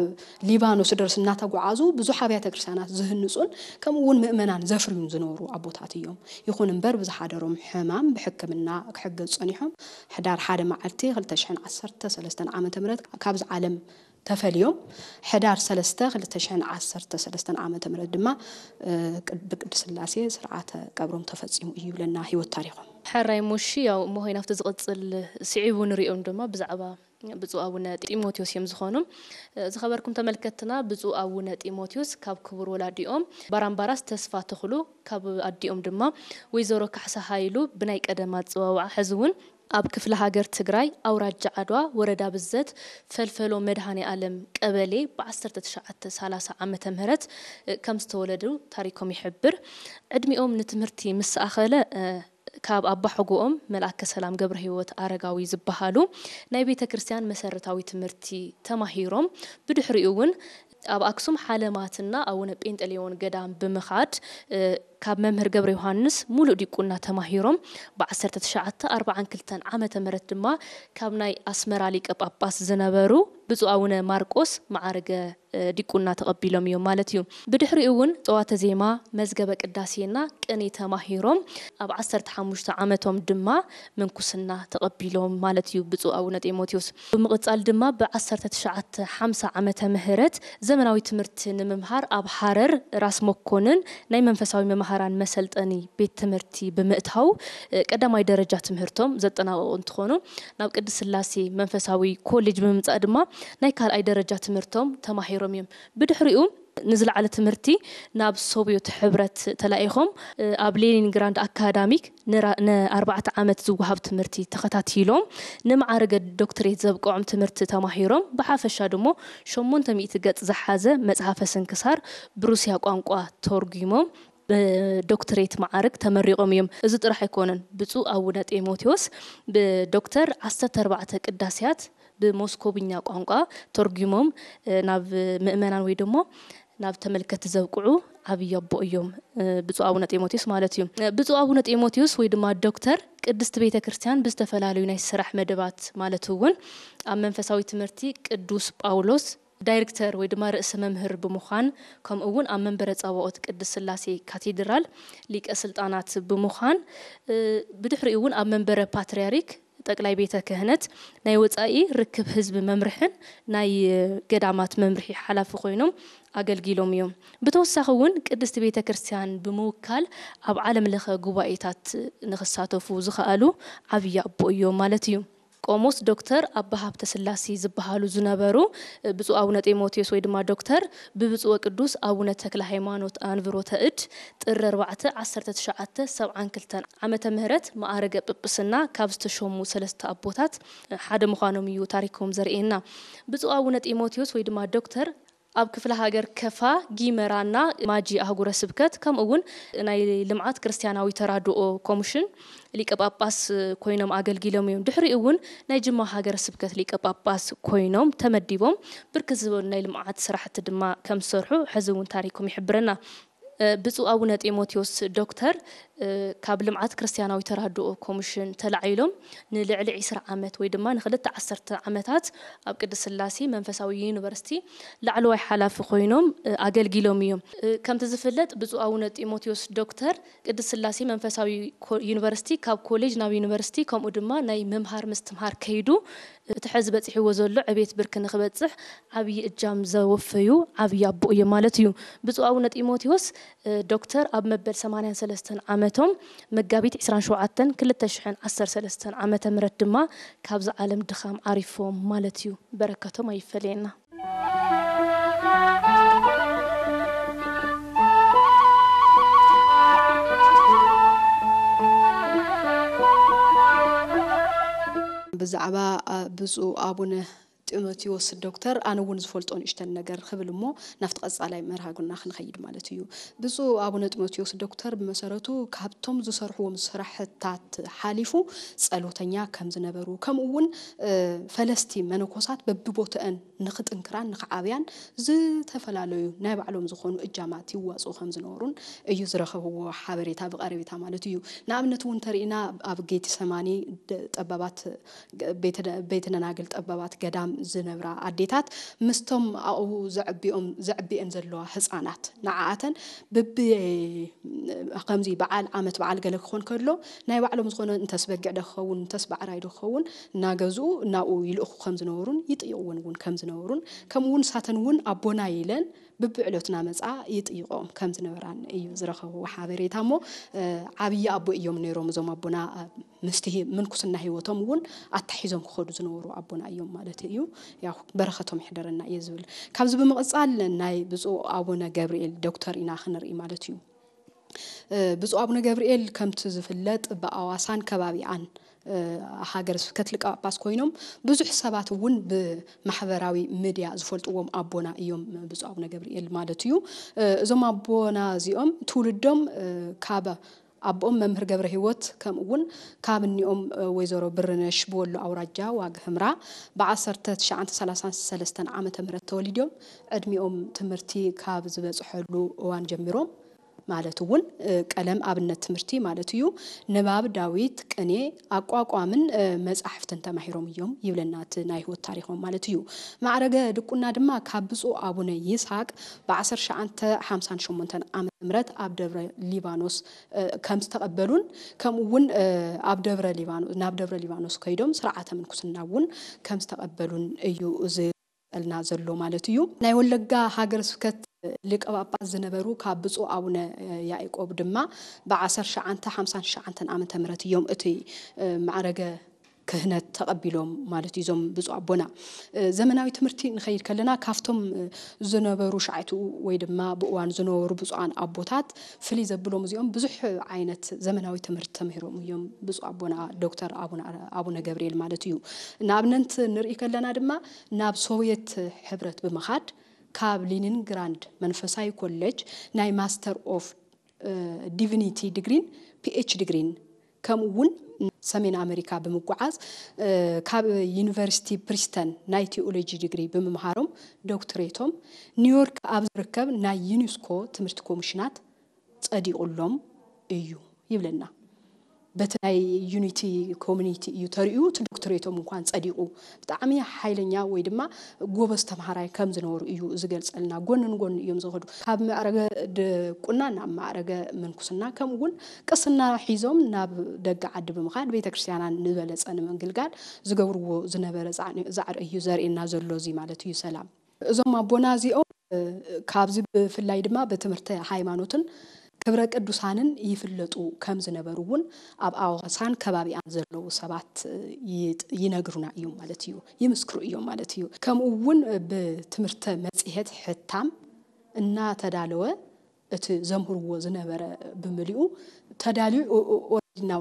ሊባኖስ ደርስ እናተጓዓዙ ብዙሕ ኣብያተ ክርስትያናት ዝህንፁን ከምኡ እውን ምእመናን ዘፍርዩን ዝነበሩ ኣቦታት ساعتیم. یخونم بر بذ حدرم حمام به حکم نا حق صنیحم. حدار حد معرتی غلتشن عصرت سلستن عمت مرد کابز علم تفلیم. حدار سلست غلتشن عصرت سلستن عمت مرد ما بقدر سلاسی سرعت قبرم تفظیم ایبل ناهی و تاریخم. حرای مشی یا مهی نفت زغت سعی و نریم دم ما ብፁእ ኣቡነ ጢሞቴዎስ እዮም ዝኾኑ ዝኸበርኩም ተመልከትና ብፁእ ኣቡነ ጢሞቴዎስ ካብ ክቡር ወላዲኦም ባራምባራስ ተስፋ ተኽሉ ካብ ኣዲኦም ድማ ወይዘሮ ካሕሳ ሃይሉ ብናይ ቀደማ ኣፀዋውዓ ሕዚ እውን ኣብ ክፍለ ሃገር ትግራይ ኣውራጃ ዓድዋ ወረዳ ብዘት ፈልፈሎ መድሃኒ ኣለም ቀበሌ ብ1930 ዓ ምህረት ከም ዝተወለዱ ታሪኮም ይሕብር ዕድሚኦም ንትምህርቲ ምስ ኣኸለ ካብ ኣባ ሕጉኦም መልኣከ ሰላም ገብረ ሂወት ኣረጋዊ ዝበሃሉ ናይ ቤተ ክርስትያን መሰረታዊ ትምህርቲ ተማሂሮም ብድሕሪኡ እውን ኣብ ኣክሱም ሓለማትና ኣቡነ ጴንጠሌዮን ገዳም ብምኻድ ካብ መምህር ገብረ ዮሃንስ ሙሉእ ዲቁና ተማሂሮም ብ1942 ዓ ም ድማ ካብ ናይ ኣስመራ ሊቀ ጳጳስ ዝነበሩ ብፁዕ ኣቡነ ማርቆስ ማዕርገ ዲቁና ተቐቢሎም እዮም ማለት እዩ ብድሕሪኡ እውን ፀዋተ ዜማ መዝገበ ቅዳሴና ቅኔ ተማሂሮም ኣብ 15 ዓመቶም ድማ ምንኩስና ተቐቢሎም ማለት እዩ ብፁዕ ኣቡነ ጢሞቴዎስ ብምቕፃል ድማ ብ1950 ዓመተ ምህረት ዘመናዊ ትምህርቲ ንምምሃር ኣብ ሓረር ራስ መኮንን ናይ መንፈሳዊ መምሃር መምሃራን መሰልጠኒ ቤት ትምህርቲ ብምእታው ቀዳማይ ደረጃ ትምህርቶም ዘጠናቅቑ እንትኾኑ ናብ ቅድስ ስላሴ መንፈሳዊ ኮሌጅ ብምምፃእ ድማ ናይ ካልኣይ ደረጃ ትምህርቶም ተማሂሮም እዮም ብድሕሪኡ ንዝለዓለ ትምህርቲ ናብ ሶብዮት ሕብረት ተላኢኾም ኣብ ሌኒንግራንድ ኣካዳሚክ ንኣርባዕተ ዓመት ዝወሃብ ትምህርቲ ተኸታቲሎም ንማዕረገ ዶክትሬት ዘብቅዖም ትምህርቲ ተማሂሮም ብሓፈሻ ድሞ 800 ገጽ ዝሓዘ መጽሓፈ ስንክሳር ብሩስያ ቋንቋ ተርጒሞም ብዶክተሬት ማዕርግ ተመሪቖም እዮም እዚ ጥራሕ ኣይኮነን ብፁእ ኣቡነ ጢሞቴዎስ ብዶክተር 14 ቅዳስያት ብሞስኮብኛ ቋንቋ ተርጊሞም ናብ ምእመናን ወይ ድሞ ናብ ተመልከቲ ዘብቅዑ ዓብይ ኣቦ እዮም ብፁእ ኣቡነ ጢሞቴዎስ ማለት እዩ ብፁእ ኣቡነ ጢሞቴዎስ ወይ ድማ ዶክተር ቅድስቲ ቤተ ክርስትያን ብዝተፈላለዩ ናይ ስራሕ መደባት ማለት እውን ኣብ መንፈሳዊ ትምህርቲ ቅዱስ ጳውሎስ ዳይሬክተር ወይ ድማ ርእሲ መምህር ብምዃን ከምኡ እውን ኣብ መንበረ ፀባኦት ቅድስ ስላሴ ካቴድራል ሊቀ ስልጣናት ብምዃን ብድሕሪኡ እውን ኣብ መንበረ ፓትርያርክ ጠቅላይ ቤተ ክህነት ናይ ወፃኢ ርክብ ህዝቢ መምርሕን ናይ ገዳማት መምርሒ ሓላፊ ኮይኖም ኣገልጊሎም እዮም ብተወሳኺ እውን ቅድስቲ ቤተ ክርስቲያን ብምውካል ኣብ ዓለም ለኸ ጉባኤታት ንክሳተፉ ዝኽኣሉ ዓብዪ ኣቦ እዮም ማለት እዩ ቆሞስ ዶክተር አባ ሀብተ ስላሴ ዝበሃሉ ዝነበሩ ብፁዕ አቡነ ጢሞቴዎስ ወይ ድማ ዶክተር ብብፁዕ ቅዱስ አቡነ ተክለ ሃይማኖት አንብሮተ ተእድ ጥሪ 4 1972 ዓመተ ምህረት ማዕረገ ጵጵስና ካብ ዝተሸሙ ሰለስተ ኣቦታት ሓደ ምዃኖም እዩ ታሪኮም ዘርእየና ብፁዕ አቡነ ጢሞቴዎስ ወይ ድማ ዶክተር ኣብ ክፍለ ሃገር ከፋ ጊመራና ማጂ ኣህጉረ ስብከት ከምኡ እውን ናይ ልምዓት ክርስትያናዊ ተራድኦ ኮሚሽን ሊቀ ጳጳስ ኮይኖም ኣገልጊሎም እዮም ድሕሪኡ እውን ናይ ጅማ ሃገረ ስብከት ሊቀ ጳጳስ ኮይኖም ተመዲቦም ብርክት ዝበሉ ናይ ልምዓት ስራሕቲ ድማ ከም ዝሰርሑ ሕዚ እውን ታሪኮም ይሕብረና ብፁእ ኣቡነ ጢሞቴዎስ ዶክተር ካብ ልምዓት ክርስትያናዊ ተራድኦ ኮሚሽን ተላዒሎም ንልዕሊ 20 ዓመት ወይ ድማ ንክልተ ዓሰርተ ዓመታት ኣብ ቅድስ ስላሴ መንፈሳዊ ዩኒቨርሲቲ ላዕለዋይ ሓላፊ ኮይኖም ኣገልጊሎም እዮም ከምቲ ዝፍለጥ ብፁዕ ኣቡነ ጢሞቴዎስ ዶክተር ቅድስ ስላሴ መንፈሳዊ ዩኒቨርሲቲ ካብ ኮሌጅ ናብ ዩኒቨርሲቲ ከምኡ ድማ ናይ ምምሃር ምስትምሃር ከይዱ እቲ ሕዚ በፂሕዎ ዘሎ ዕቤት ብርኪ ንክበፅሕ ዓብዪ እጃም ዘወፈዩ ዓብዪ ኣቦ እዮም ማለት እዩ ብፁዕ ኣቡነ ጢሞቴዎስ ዶክተር ኣብ መበል 83 ዓመት ዓመቶም መጋቢት 27 2013 ዓ ም ድማ ካብዚ ዓለም ድኻም ዓሪፎም ማለት እዩ በረከቶም ኣይፈልየና ብዛዕባ ብፁእ አቡነ ጢሞቴዎስ ዶክተር ኣነ እውን ዝፈልጦ ንእሽተን ነገር ክብል እሞ ናብቲ ቀጻላይ መርሃግና ክንኸይድ ማለት እዩ ብፁእ ኣቡነ ጢሞቴዎስ ዶክተር ብመሰረቱ ካብቶም ዝሰርሕዎም ስራሕታት ሓሊፉ ጸሎተኛ ከም ዝነበሩ ከምኡ እውን ፈለስቲ መነኮሳት በቢቦትአን ንኽጥንክራን ንኽዓብያን ዝተፈላለዩ ናይ ባዕሎም ዝኾኑ እጃማት ይዋፅኡ ከም ዝነበሩን እዩ ዝረኸብዎ ሓበሬታ ብቀረቤታ ማለት እዩ ንኣብነት እውን ተሪእና ኣብ ጌቴ ሰማኒ ጠበባት ቤተነናግል ጠበባት ገዳም ዝነብራ ኣዴታት ምስቶም ኣብኡ ዘዕቢኦም ዘዕቢአን ዘለዋ ህፃናት ንዓኣተን ብቢ ከምዚ በዓል ዓመት በዓል ገለ ክኾን ከሎ ናይ ባዕሎም ዝኾነ እንተስበጊዕ ዶ ክኸውን እንተስ እንተስባዕራይ ዶ ክኸውን እናገዝኡ እናብኡ ይልእኹ ከም ዝነበሩን ይጥይቕውን እውን ከም ዝነበሩን ከምኡ እውን ሳተን እውን ኣቦና ኢለን ብብዕሎትና መፃ ይጥይቆም ከም ዝነበራን እዩ ዝረኸብዎ ሓበሬታ እሞ ዓብዪ ኣቦ እዮም ነይሮም እዞም ኣቦና ምስቲ ምንኩስና ሂወቶም እውን ኣታሒዞም ክኸዱ ዝነበሩ ኣቦና እዮም ማለት እዩ ያው በረኸቶም ይሕደረና እየ ዝብል ካብዚ ብምቕፃል ናይ ብፁ ኣቡነ ገብርኤል ዶክተር ኢና ክንርኢ ማለት እዩ ብፁ ኣቡነ ገብርኤል ከምቲ ዝፍለጥ ብኣዋሳን ከባቢኣን ሃገረ ስብከት ሊቀ ጳጳስ ኮይኖም ብዙሕ ሰባት እውን ብማሕበራዊ ሚድያ ዝፈልጥዎም ኣቦና እዮም ብፁዕ አቡነ ገብርኤል ማለት እዩ እዞም ኣቦና እዚኦም ትውልዶም ካብ ኣቦኦም መምህር ገብረ ሂወት ከምኡ እውን ካብ እኒኦም ወይዘሮ ብርነሽ ብወሎ ኣውራጃ ዋግ ህምራ ብ1933 ዓ ም ተወሊዶም ዕድሚኦም ትምህርቲ ካብ ዝበፅሐሉ እዋን ጀሚሮም ማለት እውን ቀለም አብነት ትምህርቲ ማለት እዩ ንባብ ዳዊት ቅኔ ኣቋቋምን መፅሓፍትን ተማሂሮም እዮም ይብለና እቲ ናይ ህይወት ታሪኮም ማለት እዩ ማዕረገ ድቁና ድማ ካብ ብፁዕ ኣቡነ ይስሐቅ ብ1958 ዓ ም ኣብ ደብረ ሊባኖስ ከም ዝተቀበሉን ከምኡ እውን ኣብ ደብረ ሊባኖስ ናብ ደብረ ሊባኖስ ከይዶም ስርዓተ ምንኩስና እውን ከም ዝተቀበሉን እዩ እዚ ጠልና ዘሎ ማለት እዩ ናይ ወለጋ ሃገር ስብከት ሊቀ ጳጳስ ዝነበሩ ካብ ብፁ ኣቡነ ያዕቆብ ድማ ብ 1959 ዓ ም እዮም እቲ ማዕረገ ክህነት ተቐቢሎም ማለት እዩ ዞም ብፁ ኣቦና ዘመናዊ ትምህርቲ ንኸይድ ከለና ካብቶም ዝነበሩ ሻዕቱ ወይ ድማ ብእዋን ዝነበሩ ብፁዓን ኣቦታት ፍልይ ዘብሎም እዚኦም ብዙሕ ዓይነት ዘመናዊ ትምህርቲ ተምሂሮም እዮም ብፁ ኣቦና ዶክተር ኣቡነ ገብርኤል ማለት እዩ ንኣብነት ንርኢ ከለና ድማ ናብ ሶቪየት ሕብረት ብምኻድ ካብ ሊኒን ግራንድ መንፈሳዊ ኮሌጅ ናይ ማስተር ኦፍ ዲቪኒቲ ድግሪን ፒኤች ድግሪን ከምኡ እውን ሰሜን አሜሪካ ብምጓዓዝ ካብ ዩኒቨርሲቲ ፕሪስተን ናይ ቴኦሎጂ ዲግሪ ብምምሃሮም ዶክትሬቶም ኒውዮርክ ኣብ ዝርከብ ናይ ዩኒስኮ ትምህርቲ ኮሚሽናት ፀዲቁሎም እዩ ይብለና በተለይ ዩኒቲ ኮሚኒቲ እዩ ተሪኡ እቲ ዶክትሬቶም እንኳን ፀዲቁ ብጣዕሚ ሓይለኛ ወይ ድማ ጎበዝ ተምሃራይ ከም ዝነበሩ እዩ ዝገልፀልና ጎንን ጎኒ እዮም ዝኸዱ ካብ ማዕረገ ድቁና ናብ ማዕረገ መንኩስና ከምኡ እውን ቅስና ሒዞም ናብ ደገ ዓዲ ብምኻድ ቤተክርስትያናን ንበለፀ ንምግልጋል ዝገብርዎ ዝነበረ ዛዕሪ እዩ ዘርእየና ዘሎ እዚ ማለት እዩ ሰላም እዞም ኣቦና እዚኦም ካብዚ ብፍላይ ድማ ብትምህርቲ ሃይማኖትን ክብረ ቅዱሳንን ይፍለጡ ከም ዝነበሩ እውን ኣብ ኣዋሳን ከባቢኣን ዘለዉ ሰባት ይነግሩና እዮም ማለት እዩ ይምስክሩ እዮም ማለት እዩ ከምኡ እውን ብትምህርተ መፅሄት ሕታም እናተዳለወ እቲ ዘምህርዎ ዝነበረ ብምልኡ ተዳልዩ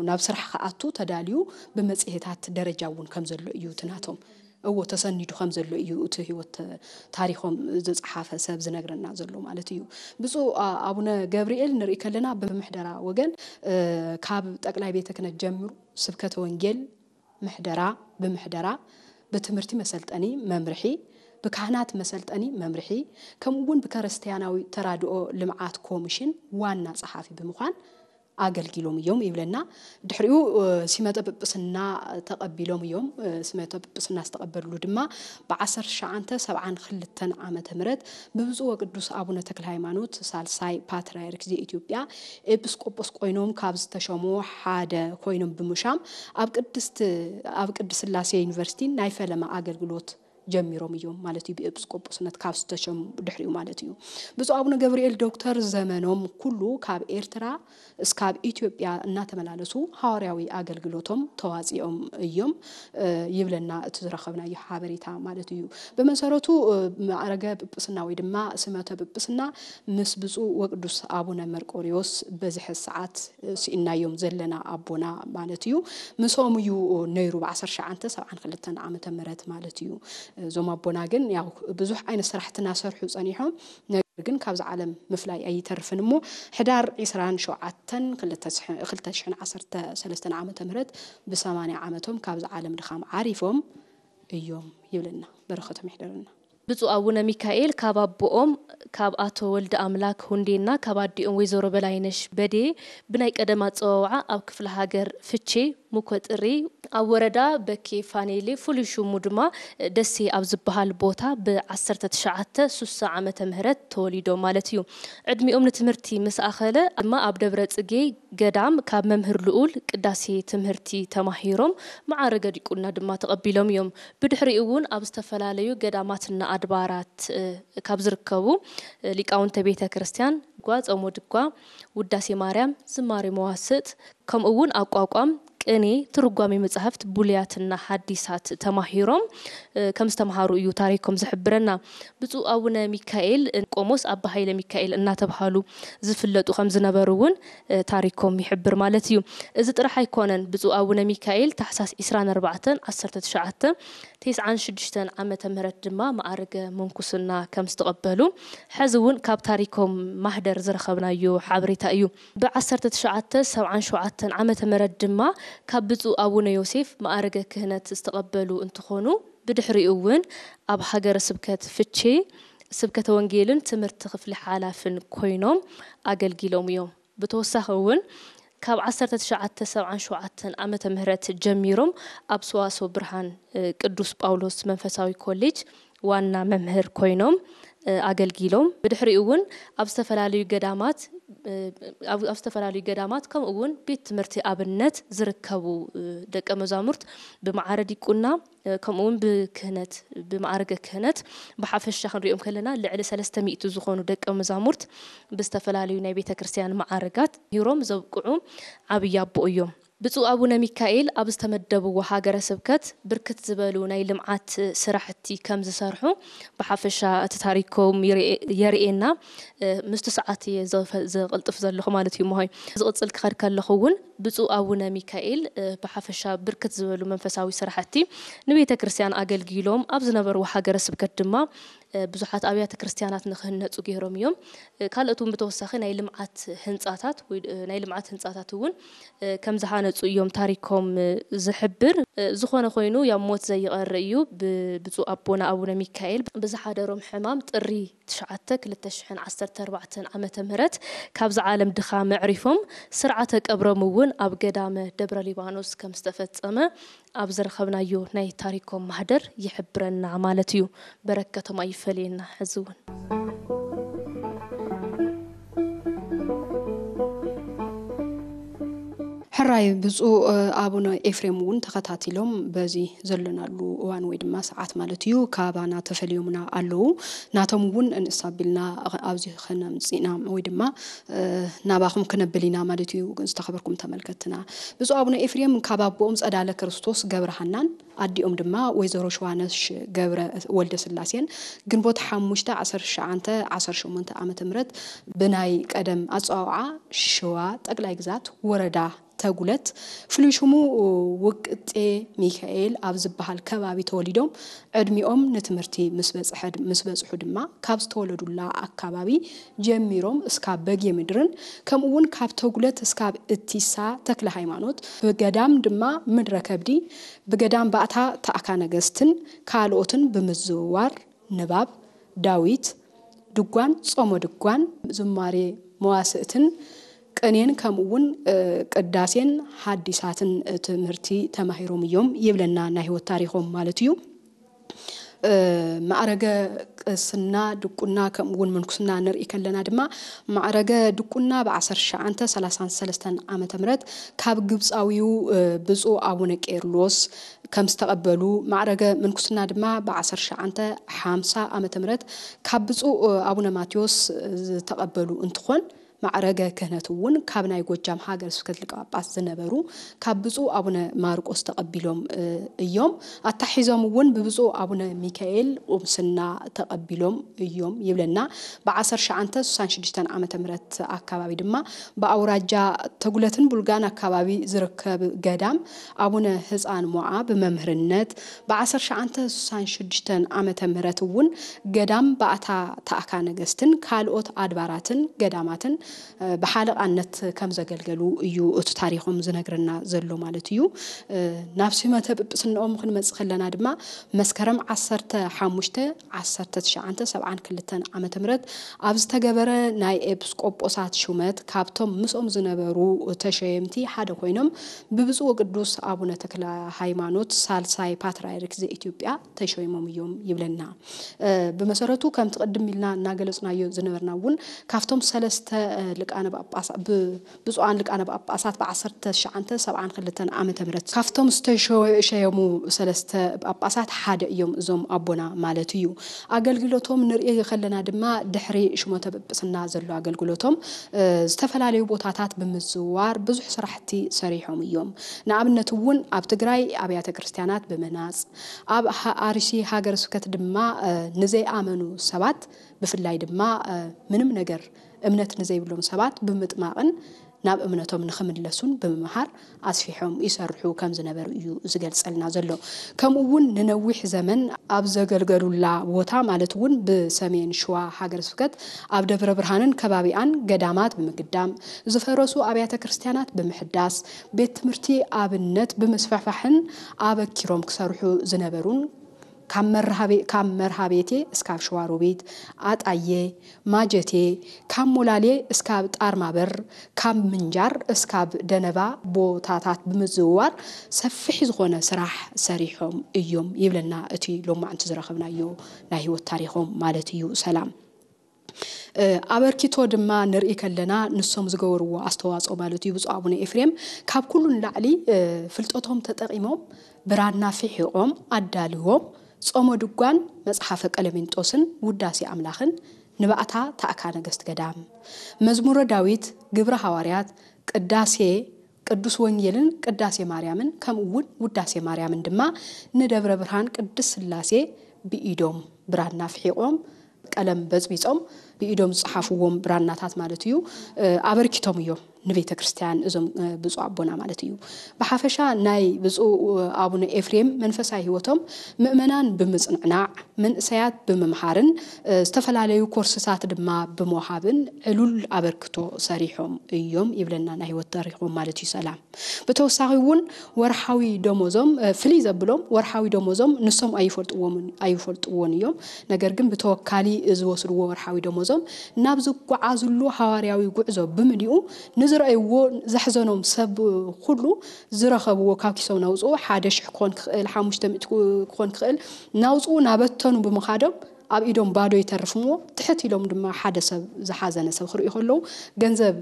ናብ ስራሕ ክኣቱ ተዳልዩ ብመፅሄታት ደረጃ እውን ከም ዘሎ እዩ ትናቶም እዎ ተሰኒዱ ከም ዘሎ እዩ እቲ ሂወት ታሪኮም ዝፀሓፈ ሰብ ዝነግረና ዘሎ ማለት እዩ ብፁ አቡነ ገብርኤል ንርኢ ከለና ብምሕደራ ወገን ካብ ጠቅላይ ቤተ ክነት ጀምሩ ስብከተ ወንጌል ምሕደራ ብምሕደራ ብትምህርቲ መሰልጠኒ መምርሒ ብካህናት መሰልጠኒ መምርሒ ከምኡ እውን ብከረስትያናዊ ተራድኦ ልምዓት ኮሚሽን ዋና ፀሓፊ ብምኳን ኣገልጊሎም እዮም ይብለና ድሕሪኡ ሲመተ ጵጵስና ተቐቢሎም እዮም ሲመተ ጵጵስና ዝተቐበልሉ ድማ ብ1972 ዓ ም ብብፁዕ ወቅዱስ ኣቡነ ተክለ ሃይማኖት ሳልሳይ ፓትርያርክ ኢትዮጵያ ኤጲስቆጶስ ኮይኖም ካብ ዝተሸሙ ሓደ ኮይኖም ብምሻም ኣብ ቅድስቲ ኣብ ዩኒቨርሲቲ ናይ ፈለማ ኣገልግሎት ጀሚሮም እዮም ማለት እዩ ብኤጲስቆጶስነት ካብ ዝተሸሙ ድሕሪኡ ማለት እዩ ብፁ ኣቡነ ገብርኤል ዶክተር ዘመኖም ኩሉ ካብ ኤርትራ እስካብ ኢትዮጵያ እናተመላለሱ ሃዋርያዊ ኣገልግሎቶም ተዋፂኦም እዮም ይብለና እቲ ዝረከብናዩ ሓበሬታ ማለት እዩ ብመሰረቱ ማዕረገ ብጵስና ወይ ድማ ስመተ ብጵስና ምስ ብፁ ወቅዱስ ኣቡነ መርቆሪዎስ በዝሐ ሰዓት ስኢናዮም ዘለና ኣቦና ማለት እዩ ምስኦም እዩ ነይሩ ብ1972 ዓ ምህረት ማለት እዩ እዞም ኣቦና ግን ያው ብዙሕ ዓይነት ስራሕቲ እናሰርሑ ፀኒሖም ነገር ግን ካብዚ ዓለም ምፍላይ ኣይተርፍን እሞ ሕዳር 27 ዓ ም ብ80 ዓመቶም ካብዚ ዓለም ድኻም ዓሪፎም እዮም ይብለና በረኸቶም ይሕደርና ብፁዕ አቡነ ሚካኤል ካብ ኣቦኦም ካብ ኣቶ ወልዲ ኣምላክ ሁንዴና ካብ ኣዲኦም ወይዘሮ በላይነሽ በዴ ብናይ ቀደም ኣፀዋውዓ ኣብ ክፍለ ሃገር ፍቼ ሙኮጥሪ ኣብ ወረዳ በኬ ፋኔሌ ፍሉይ ሽሙ ድማ ደሴ ኣብ ዝበሃል ቦታ ብ1960 1 ዓመተ ምህረት ተወሊዶም ማለት እዩ ዕድሚኦም ንትምህርቲ ምስ ኣኸለ ድማ ኣብ ደብረ ፅጌ ገዳም ካብ መምህር ልኡል ቅዳሴ ትምህርቲ ተማሂሮም ማዕረገ ዲቁና ድማ ተቐቢሎም እዮም ብድሕሪኡ እውን ኣብ ዝተፈላለዩ ገዳማትና አድባራት ካብ ዝርከቡ ሊቃውንተ ቤተ ክርስቲያን ድጓ ጾሞ ድጓ ውዳሴ ማርያም ዝማሬ መዋስጥ ከምኡ እውን ኣቋቋም ቅኔ ትርጓሜ መፅሓፍቲ ቡልያትና ሓዲሳት ተማሂሮም ከም ዝተምሃሩ እዩ ታሪኮም ዝሕብረና ብፁእ ኣቡነ ሚካኤል ቆሞስ ኣባ ሃይለ ሚካኤል እናተባሃሉ ዝፍለጡ ከም ዝነበሩ እውን ታሪኮም ይሕብር ማለት እዩ እዚ ጥራሕ ኣይኮነን ብፁእ ኣቡነ ሚካኤል ታሕሳስ 24 19 96 ዓመተ ምህረት ድማ ማዕርገ መንኩስና ከም ዝተቐበሉ ሕዚ እውን ካብ ታሪኮም ማህደር ዝረኸብናዮ ሓበሬታ እዩ ብ1977 ዓመተ ምህረት ድማ ካብ ብፁእ ኣቡነ ዮሴፍ ማእረገ ክህነት ዝተቐበሉ እንትኾኑ ብድሕሪኡ እውን ኣብ ሃገረ ስብከት ፍቼ ስብከተ ወንጌልን ትምህርቲ ክፍሊ ሓላፍን ኮይኖም ኣገልጊሎም እዮም ብተወሳኺ እውን ካብ 1977 ዓመተ ምህረት ጀሚሮም ኣብ ሰዋሶ ብርሃን ቅዱስ ጳውሎስ መንፈሳዊ ኮሌጅ ዋና መምህር ኮይኖም ኣገልጊሎም ብድሕሪኡ እውን ኣብ ዝተፈላለዩ ገዳማት ኣብ ዝተፈላለዩ ገዳማት ከምኡ እውን ቤት ትምህርቲ ኣብነት ዝርከቡ ደቀ መዛሙርት ብማዕረ ዲቁና ከምኡ እውን ብክህነት ብማዕረገ ክህነት ብሓፈሻ ክንሪኦም ከለና ልዕሊ ሰለስተ ሚእቱ ዝኾኑ ደቀ መዛሙርት ብዝተፈላለዩ ናይ ቤተ ክርስቲያን ማዕርጋት ሂሮም ዘብቅዑ ዓብይ ኣቦ እዮም ብፁእ አቡነ ሚካኤል ኣብ ዝተመደብዎ ሃገረ ስብከት ብርክት ዝበሉ ናይ ልምዓት ስራሕቲ ከም ዝሰርሑ ብሓፈሻ እቲ ታሪኮም የርእየና ምስቲ ሰዓት እየ ዝቕልጥፍ ዘለኹ ማለት እዩ ምሆይ ዝቕፅል ክኸድ ከለኹ እውን ብፁእ ኣቡነ ሚካኤል ብሓፈሻ ብርክት ዝበሉ መንፈሳዊ ስራሕቲ ንቤተ ክርስትያን ኣገልጊሎም ኣብ ዝነበርዎ ሃገረ ስብከት ድማ بزحات أبيات كريستيانات نخه نهت سقيه رميوم قال أتون بتوسخ نايل معت هنصاتات ونايل معت هنصاتات ون كم زحانة سقيهم تاريخهم زحبر زخون خوينو يا موت زي قريو بزو أبونا أبونا ميكائيل بزحادرهم حمام تري تشعتك للتشحن عصرت أربعة عامة مرت كابز عالم دخام عرفهم سرعتك قبر أب قدامة دبر ليبانوس كم استفدت أما أب زرخبنا يو ناي تاريكم مهدر يحبرنا عمالتيو بركة ما يفلينا حزون ሕራይ ብፁእ ኣቡነ ኤፍሬም እውን ተኸታቲሎም በዚ ዘለናሉ እዋን ወይ ድማ ሰዓት ማለት እዩ ካባና ተፈልዮምና ኣለው ናቶም እውን ንእስ ኣቢልና ኣብዚ ከነምፅእና ወይ ድማ ናባኹም ክነብል ኢና ማለት እዩ ዝተኸበርኩም ተመልከትና ብፁእ ኣቡነ ኤፍሬም ካብ ኣቦኦም ፀዳለ ክርስቶስ ገብረሃናን ኣዲኦም ድማ ወይዘሮ ሸዋነሽ ገብረ ወልደ ስላሴን ግንቦት ሓሙሽተ 19 18 ዓ ም ብናይ ቀደም ኣፀዋውዓ ሸዋ ጠቅላይ ግዛት ወረዳ ተጉለት ፍሉይ ሽሙ ውቅጤ ሚካኤል ኣብ ዝበሃል ከባቢ ተወሊዶም ዕድሚኦም ንትምህርቲ ምስ በፅሑ ድማ ካብ ዝተወለዱላ ኣከባቢ ጀሚሮም እስካብ በጌ ምድርን ከምኡ እውን ካብ ተጉለት እስካብ እቲሳ ተክለ ሃይማኖት ብገዳም ድማ ምድረ ከብዲ ብገዳም ባእታ ተኣካ ነገስትን ካልኦትን ብምዝውዋር ንባብ ዳዊት ድጓን ጾሞ ድጓን ዝማሬ መዋስእትን ቅኔን ከምውን ቅዳሴን ሀዲሳትን ትምህርቲ ተማሂሮም እዮም ይብለና ናይ ህይወት ታሪኮም ማለት እዩ ማዕረገ ቅስና ድቁና ከምኡውን መንኩስና ንርኢ ከለና ድማ ማዕረገ ድቁና ብ1933 ዓ ም ካብ ግብፃዊው ብፁ አቡነ ቄርሎስ ከም ዝተቐበሉ ማዕረገ መንኩስና ድማ ብ1950 ዓ ም ካብ ብፁእ አቡነ ማቴዎስ ዝተቐበሉ እንትኾን ማዕረገ ክህነት እውን ካብ ናይ ጎጃም ሃገረ ስብከት ሊቀ ጳጳስ ዝነበሩ ካብ ብፁዕ አቡነ ማርቆስ ተቐቢሎም እዮም ኣታሒዞም እውን ብብፁዕ አቡነ ሚካኤል ቁምስና ተቐቢሎም እዮም ይብለና ብ1966 ዓ ም ኣካባቢ ድማ ብኣውራጃ ተጉለትን ቡልጋን ኣካባቢ ዝርከብ ገዳም አቡነ ህፃን ሞዓ ብመምህርነት ብ1966 ዓ ም እውን ገዳም ባእታ ተኣካ ነገስትን ካልኦት ኣድባራትን ገዳማትን ብሓለቓነት ከም ዘገልገሉ እዩ እቲ ታሪኮም ዝነግረና ዘሎ ማለት እዩ ናብ ስመተ ጵጵስንኦም ክንመፅእ ከለና ድማ መስከረም 15 1972 ዓ ም ኣብ ዝተገበረ ናይ ኤጲስቆጶሳት ሹመት ካብቶም ምስኦም ዝነበሩ ተሸየምቲ ሓደ ኮይኖም ብብፁዕ ቅዱስ ኣቡነ ተክለ ሃይማኖት ሳልሳይ ፓትርያርክ ዘኢትዮጵያ ተሸይሞም እዮም ይብለና ብመሰረቱ ከምቲ ቅድም ኢልና እናገለፅናዮ ዝነበርና እውን ካብቶም ሰለስተ ልቃነ ጳጳሳት ብፁዓን ልቃነ ጳጳሳት ብ1972 ዓ ም ካብቶም ዝተሸየሙ ሰለስተ ጳጳሳት ሓደ እዮም እዞም ኣቦና ማለት እዩ ኣገልግሎቶም ንርኢ ከለና ድማ ድሕሪ ሽሞተ ጵጵስና ዘሎ ኣገልግሎቶም ዝተፈላለዩ ቦታታት ብምዝዋር ብዙሕ ስራሕቲ ሰሪሖም እዮም ንኣብነት እውን ኣብ ትግራይ ኣብያተ ክርስትያናት ብምናፅ ኣብ ኣርሲ ሃገረ ስብከት ድማ ንዘይኣመኑ ሰባት ብፍላይ ድማ ምንም ነገር እምነት ንዘይብሎም ሰባት ብምጥማቕን ናብ እምነቶም ንክምለሱን ብምምሃር ኣስፊሖም ይሰርሑ ከም ዝነበሩ እዩ ዝገልፀልና ዘሎ ከምኡ ውን ንነዊሕ ዘመን ኣብ ዘገልገሉላ ቦታ ማለት እውን ብሰሜን ሽዋ ሃገር ስብከት ኣብ ደብረ ብርሃንን ከባቢኣን ገዳማት ብምግዳም ዝፈረሱ ኣብያተ ክርስትያናት ብምሕዳስ ቤት ትምህርቲ ኣብነት ብምስፋሕፋሕን ኣበኪሮም ክሰርሑ ዝነበሩን ከአመርሃ ቤቴ እስካብ ሸዋሮ ቤት፣ አጣዬ፣ ማጀቴ፣ ካብ ሞላሌ እስካብ ጣርማበር ካብ ምንጃር እስካብ ደነባ ቦታታት ብምዝውዋር ሰፊሕ ዝኾነ ስራሕ ሰሪሖም እዮም ይብለና እቲ ሎማዕንቲ ዝረኸብናዮ ናይ ሂወት ታሪኾም ማለት እዩ ሰላም ኣበርኪቶ ድማ ንርኢ ከለና ንሶም ዝገበርዎ ኣስተዋፅኦ ማለት እዩ ብፁዕ ኣቡነ ኤፍሬም ካብ ኩሉ ንላዕሊ ፍልጠቶም ተጠቂሞም ብራና ፊሒቖም ኣዳልዎም ጾመ ድጓን፣ መጽሐፈ ቀለሜንጦስን፣ ውዳሴ አምላኽን፣ ንባእታ ታእካ ነገሥት ገዳም፣ መዝሙረ ዳዊት፣ ግብረ ሐዋርያት፣ ቅዳሴ ቅዱስ ወንጌልን፣ ቅዳሴ ማርያምን ከምኡ እውን ውዳሴ ማርያምን ድማ ንደብረ ብርሃን ቅዱስ ስላሴ ብኢዶም ብራና ፍሒቆም ቀለም በፅቢፆም ብኢዶም ዝፀሓፍዎም ብራናታት ማለት እዩ ኣበርኪቶም እዮም ንቤተ ክርስቲያን እዞም ብፁ ኣቦና ማለት እዩ ብሓፈሻ ናይ ብፁ ኣቡነ ኤፍሬም መንፈሳዊ ሂወቶም ምእመናን ብምፅንዕናዕ መንእሰያት ብምምሃርን ዝተፈላለዩ ኮርስታት ድማ ብምውሃብን ዕሉል ኣበርክቶ ሰሪሖም እዮም ይብለና ናይ ሂወት ተሪኾም ማለት እዩ ሰላም ብተወሳኺ እውን ወርሓዊ ደሞዞም ፍልይ ዘብሎም ወርሓዊ ደሞዞም ንሶም ኣይፈልጥዎን እዮም ነገር ግን ብተወካሊ ዝወስድዎ ወርሓዊ ደሞዞም ናብ ዝጓዓዝሉ ሃዋርያዊ ጉዕዞ ብምልኡ ንዝረኣይዎ ዘሕዘኖም ሰብ ኩሉ ዝረኸብዎ ካብ ኪሶም ናውፅኡ ሓደ ሽሕ ክኾን ክኽእል ሓሙሽተ ምእቲ ክኾን ክኽእል ናውፅኡ ናበተኑ ብምኻዶም ኣብ ኢዶም ባዶ ይተርፍምዎ ትሕት ኢሎም ድማ ሓደ ሰብ ዝሓዘነ ሰብ ክሪኡ ከለዉ ገንዘብ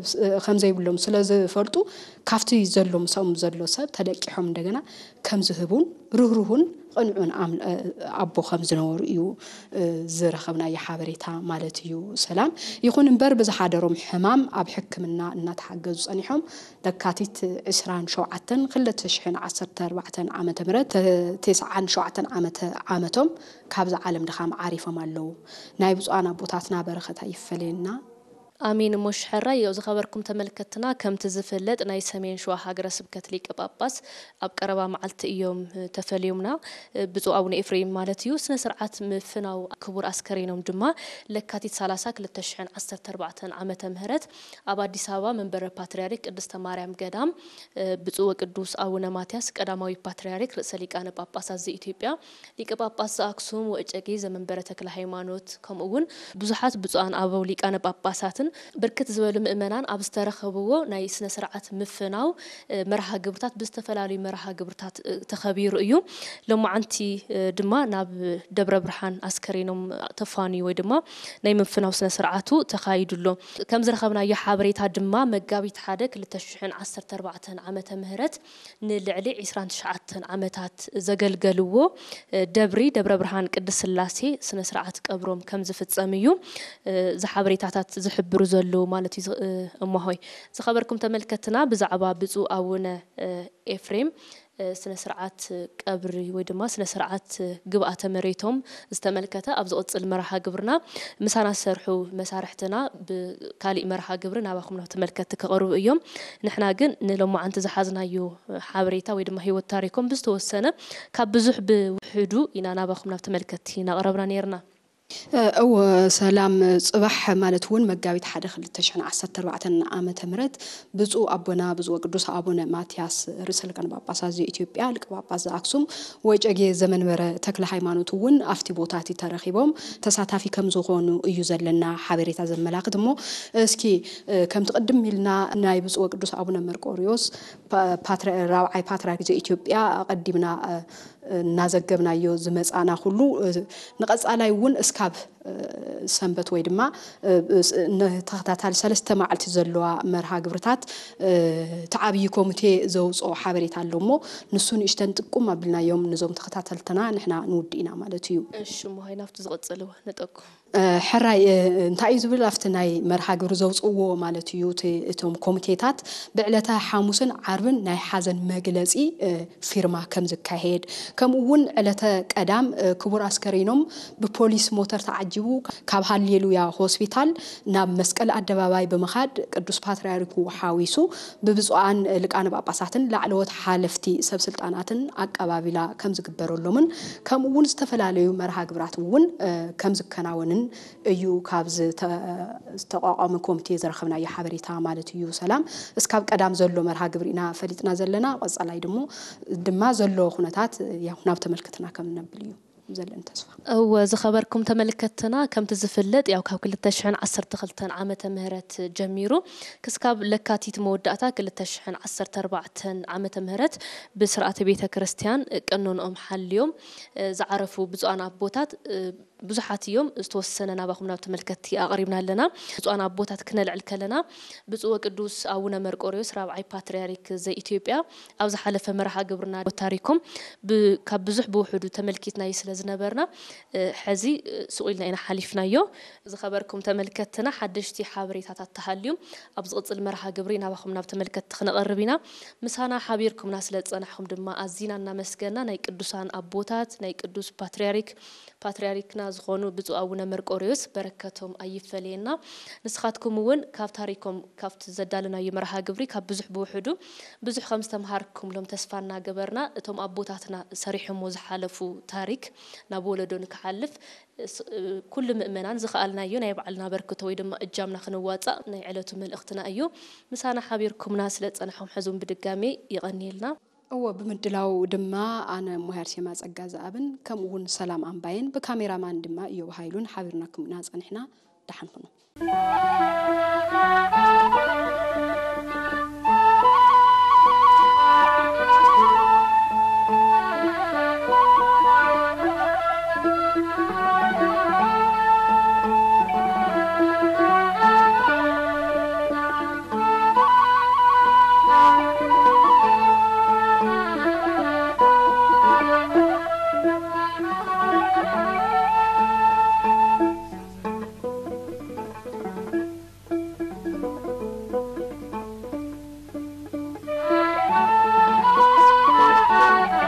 ከምዘይብሎም ስለዝፈልጡ ካብቲ ዘሎ ምስኦም ዘሎ ሰብ ተለቂሖም እንደገና ከም ዝህቡን ርህሩህን ቐንዑን ኣቦ ከም ዝነበሩ እዩ ዝረኸብናዮ ሓበሬታ ማለት እዩ ሰላም ይኹን እምበር ብዝሓደሮም ሕማም ኣብ ሕክምና እናተሓገዙ ፀኒሖም ደካቲት 27 2014 ዓ ም 97 ዓመቶም ካብዚ ዓለም ድኻም ዓሪፎም ኣለው ናይ ብፅዋና ቦታትና በረከታ ይፈለየና ኣሜን እሞሽ ሕራይ ዝኸበርኩም ተመልከትና ከምቲ ዝፍለጥ ናይ ሰሜን ሸዋ ሃገረ ስብከት ሊቀ ጳጳስ ኣብ ቀረባ መዓልቲ እዮም ተፈልዮምና ብፁዕ ኣቡነ ኤፍሬም ማለት እዩ ስነ ስርዓት ምፍናው ክቡር ኣስከሬኖም ድማ ለካቲት 30 2014 ዓመተ ምህረት ኣብ ኣዲስ ኣበባ መንበረ ፓትርያርክ ቅድስተ ማርያም ገዳም ብፁእ ቅዱስ ኣቡነ ማትያስ ቀዳማዊ ፓትርያርክ ርእሰ ሊቃነ ጳጳሳት ዘኢትዮጵያ ሊቀ ጳጳስ ዘኣክሱም ወእጨቂ ዘመንበረ ተክለ ሃይማኖት ከምኡ እውን ብዙሓት ብፁኣን ኣበው ሊቃነ ጳጳሳትን እውን ብርክት ዝበሉ ምእመናን ኣብ ዝተረኸብዎ ናይ ስነ ስርዓት ምፍናው መርሃ ግብርታት ብዝተፈላለዩ መርሃ ግብርታት ተኸቢሩ እዩ ሎመዓንቲ ድማ ናብ ደብረ ብርሃን ኣስከሬኖም ተፋንዩ ወይ ድማ ናይ ምፍናው ስነ ስርዓቱ ተኻይዱሎ ከም ዝረኸብናዮ ሓበሬታ ድማ መጋቢት ሓደ 2014 ዓመተ ምህረት ንልዕሊ 29 ዓመታት ዘገልገልዎ ደብሪ ደብረ ብርሃን ቅድስ ስላሴ ስነ ስርዓት ቀብሮም ከም ዝፍፀም እዩ እዚ ሓበሬታታት ዝሕብሩ يبرزلو مالتي أمهاي سخبركم تملكتنا بزعبا بزو أونا إفريم سنة سرعات قبر ويدما سنة سرعات قبعة تمريتهم استملكتا أبزوط المرحة قبرنا مسانا سرحو مسارحتنا بكالي مرحة قبرنا واخمنا تملكتا كغروب يوم نحنا قن نلوم عن تزحازنا يو حابريتا ويدما هي التاريكم بستو السنة كابزوح بوحدو إنا نابا خمنا تملكتا نغربنا نيرنا او سلام صباح مالتون مجاوي تحدث لتشن عسات ربعة عامة مرد بزو أبونا بزو قدوس أبونا ماتياس رسل كان بابا سازي إثيوبيا لك بابا زاكسوم ويجي زمن مرة تكل حيمانو تون أفتي بوتاتي تاريخيبوم تساتا في كم زغونو يوزل لنا حبيري تازم ملاقد مو اسكي كم تقدم لنا ناي بزو قدوس أبونا مركوريوس باترا روعي باترا كزي إثيوبيا قدمنا እናዘገብናዮ ዝመፃና ኩሉ ንቐፃላይ እውን እስካብ ሰንበት ወይ ድማ ተኸታታሊ ሰለስተ መዓልቲ ዘለዋ መርሃ ግብርታት እቲ ዓብዪ ኮሚቴ ዘውፅኦ ሓበሬታ ኣሎ እሞ ንሱ ንእሽተን ጥቁም ኣቢልናዮም ንዞም ተኸታተልትና ንሕና ንውድ ኢና ማለት እዩ እሺ ሞሃይ ናብቲ ዝቕፅል ነጠኩም ሕራይ እንታይ እዩ ዝብል ኣብቲ ናይ መርሃ ግብሪ ዘውፅዎ ማለት እዩ እቶም ኮሚቴታት ብዕለታ ሓሙስን ዓርብን ናይ ሓዘን መግለፂ ፊርማ ከም ዝካየድ ከምኡ እውን ዕለተ ቀዳም ክቡር ኣስከሬኖም ብፖሊስ ሞተር ተዓጅ ተዓጂቡ ካብ ሃሌሉያ ሆስፒታል ናብ መስቀል ኣደባባይ ብምኻድ ቅዱስ ፓትርያርኩ ሓዊሱ ብብፁዓን ልቃነ ጳጳሳትን ላዕለወት ሓለፍቲ ሰብ ስልጣናትን ኣቀባቢላ ከም ዝግበረሎምን ከምኡ እውን ዝተፈላለዩ መርሃ ግብራት እውን ከም ዝከናወንን እዩ ካብ ዝተቋቋመ ኮሚቴ ዝረኸብናዮ ሓበሬታ ማለት እዩ ሰላም እስካብ ቀዳም ዘሎ መርሃ ግብሪ ኢና ፈሊጥና ዘለና ቀፃላይ ድሞ ድማ ዘሎ ኩነታት ናብ ተመልክትና ከም ነብል እዩ أو زخبركم تملكتنا كم تزفلت ياو كاو كل تشحن عصر تخلتن عامة مهرت جميرو كسكاب لكاتي تموداتا كل تشحن عصر تربعتن عامة مهرت بسرعة بيتا كريستيان كأنون أم حاليوم زعرفوا بزوانا بوتات ብዙሓት እዮም ዝተወሰነ ናባኹም ናብ ተመልከቲ ኣቕሪብና ኣለና ብፁኣን ኣቦታት ክነልዕል ከለና ብፅወ ቅዱስ ኣቡነ መርቆሪዎስ ራብዓይ ፓትርያሪክ ዘኢትዮጵያ ኣብ ዝሓለፈ መርሃ ግብርና ታሪኮም ካብ ብዙሕ ብውሕዱ ተመልኪትናዩ ስለ ዝነበርና ሕዚ ስቑ ኢልና ኢና ሓሊፍናዮ ዝኸበርኩም ተመልከትና ሓደሽቲ ሓበሬታታት ተሃልዩ ኣብ ዝቕፅል መርሃ ግብሪ ናባኹም ናብ ተመልከቲ ክነቐርብ ኢና ምሳና ሓቢርኩምና ስለ ዝፀናሕኩም ድማ ኣዝና እናመስገና ናይ ቅዱሳን ኣቦታት ናይ ቅዱስ ፓትርያሪክ ፓትርያሪክና ዝኾኑ ብፁዕ ኣቡነ መርቆሪዎስ በረከቶም ኣይፈለየና ንስኻትኩም እውን ካብ ታሪኮም ካብቲ ዘዳለናዮ መርሃ ግብሪ ካብ ብዙሕ ብውሕዱ ብዙሕ ከም ዝተምሃርኩም ሎም ተስፋ እናገበርና እቶም ኣቦታትና ሰሪሖሞ ዝሓለፉ ታሪክ ናብ ወለዶ ንክሓልፍ ኩሉ ምእመናን ዝኽኣልናዮ ናይ ባዕልና በርክቶ ወይ ድማ እጃምና ክንዋፃእ ናይ ዕለቱ መልእኽትና እዩ ምሳና ሓቢርኩምና ስለ ፀናሖም ሕዙም ብድጋሚ ይቐኒልና እዎ ብምድላው ድማ ኣነ ሞያርሴ ማጸጋ ዝኣብን ከምኡውን ሰላም ኣምባየን ብካሜራማን ድማ እዮብ ሃይሉን ሓቢርና ክምእና ጸኒሕና ደሓንኩኑ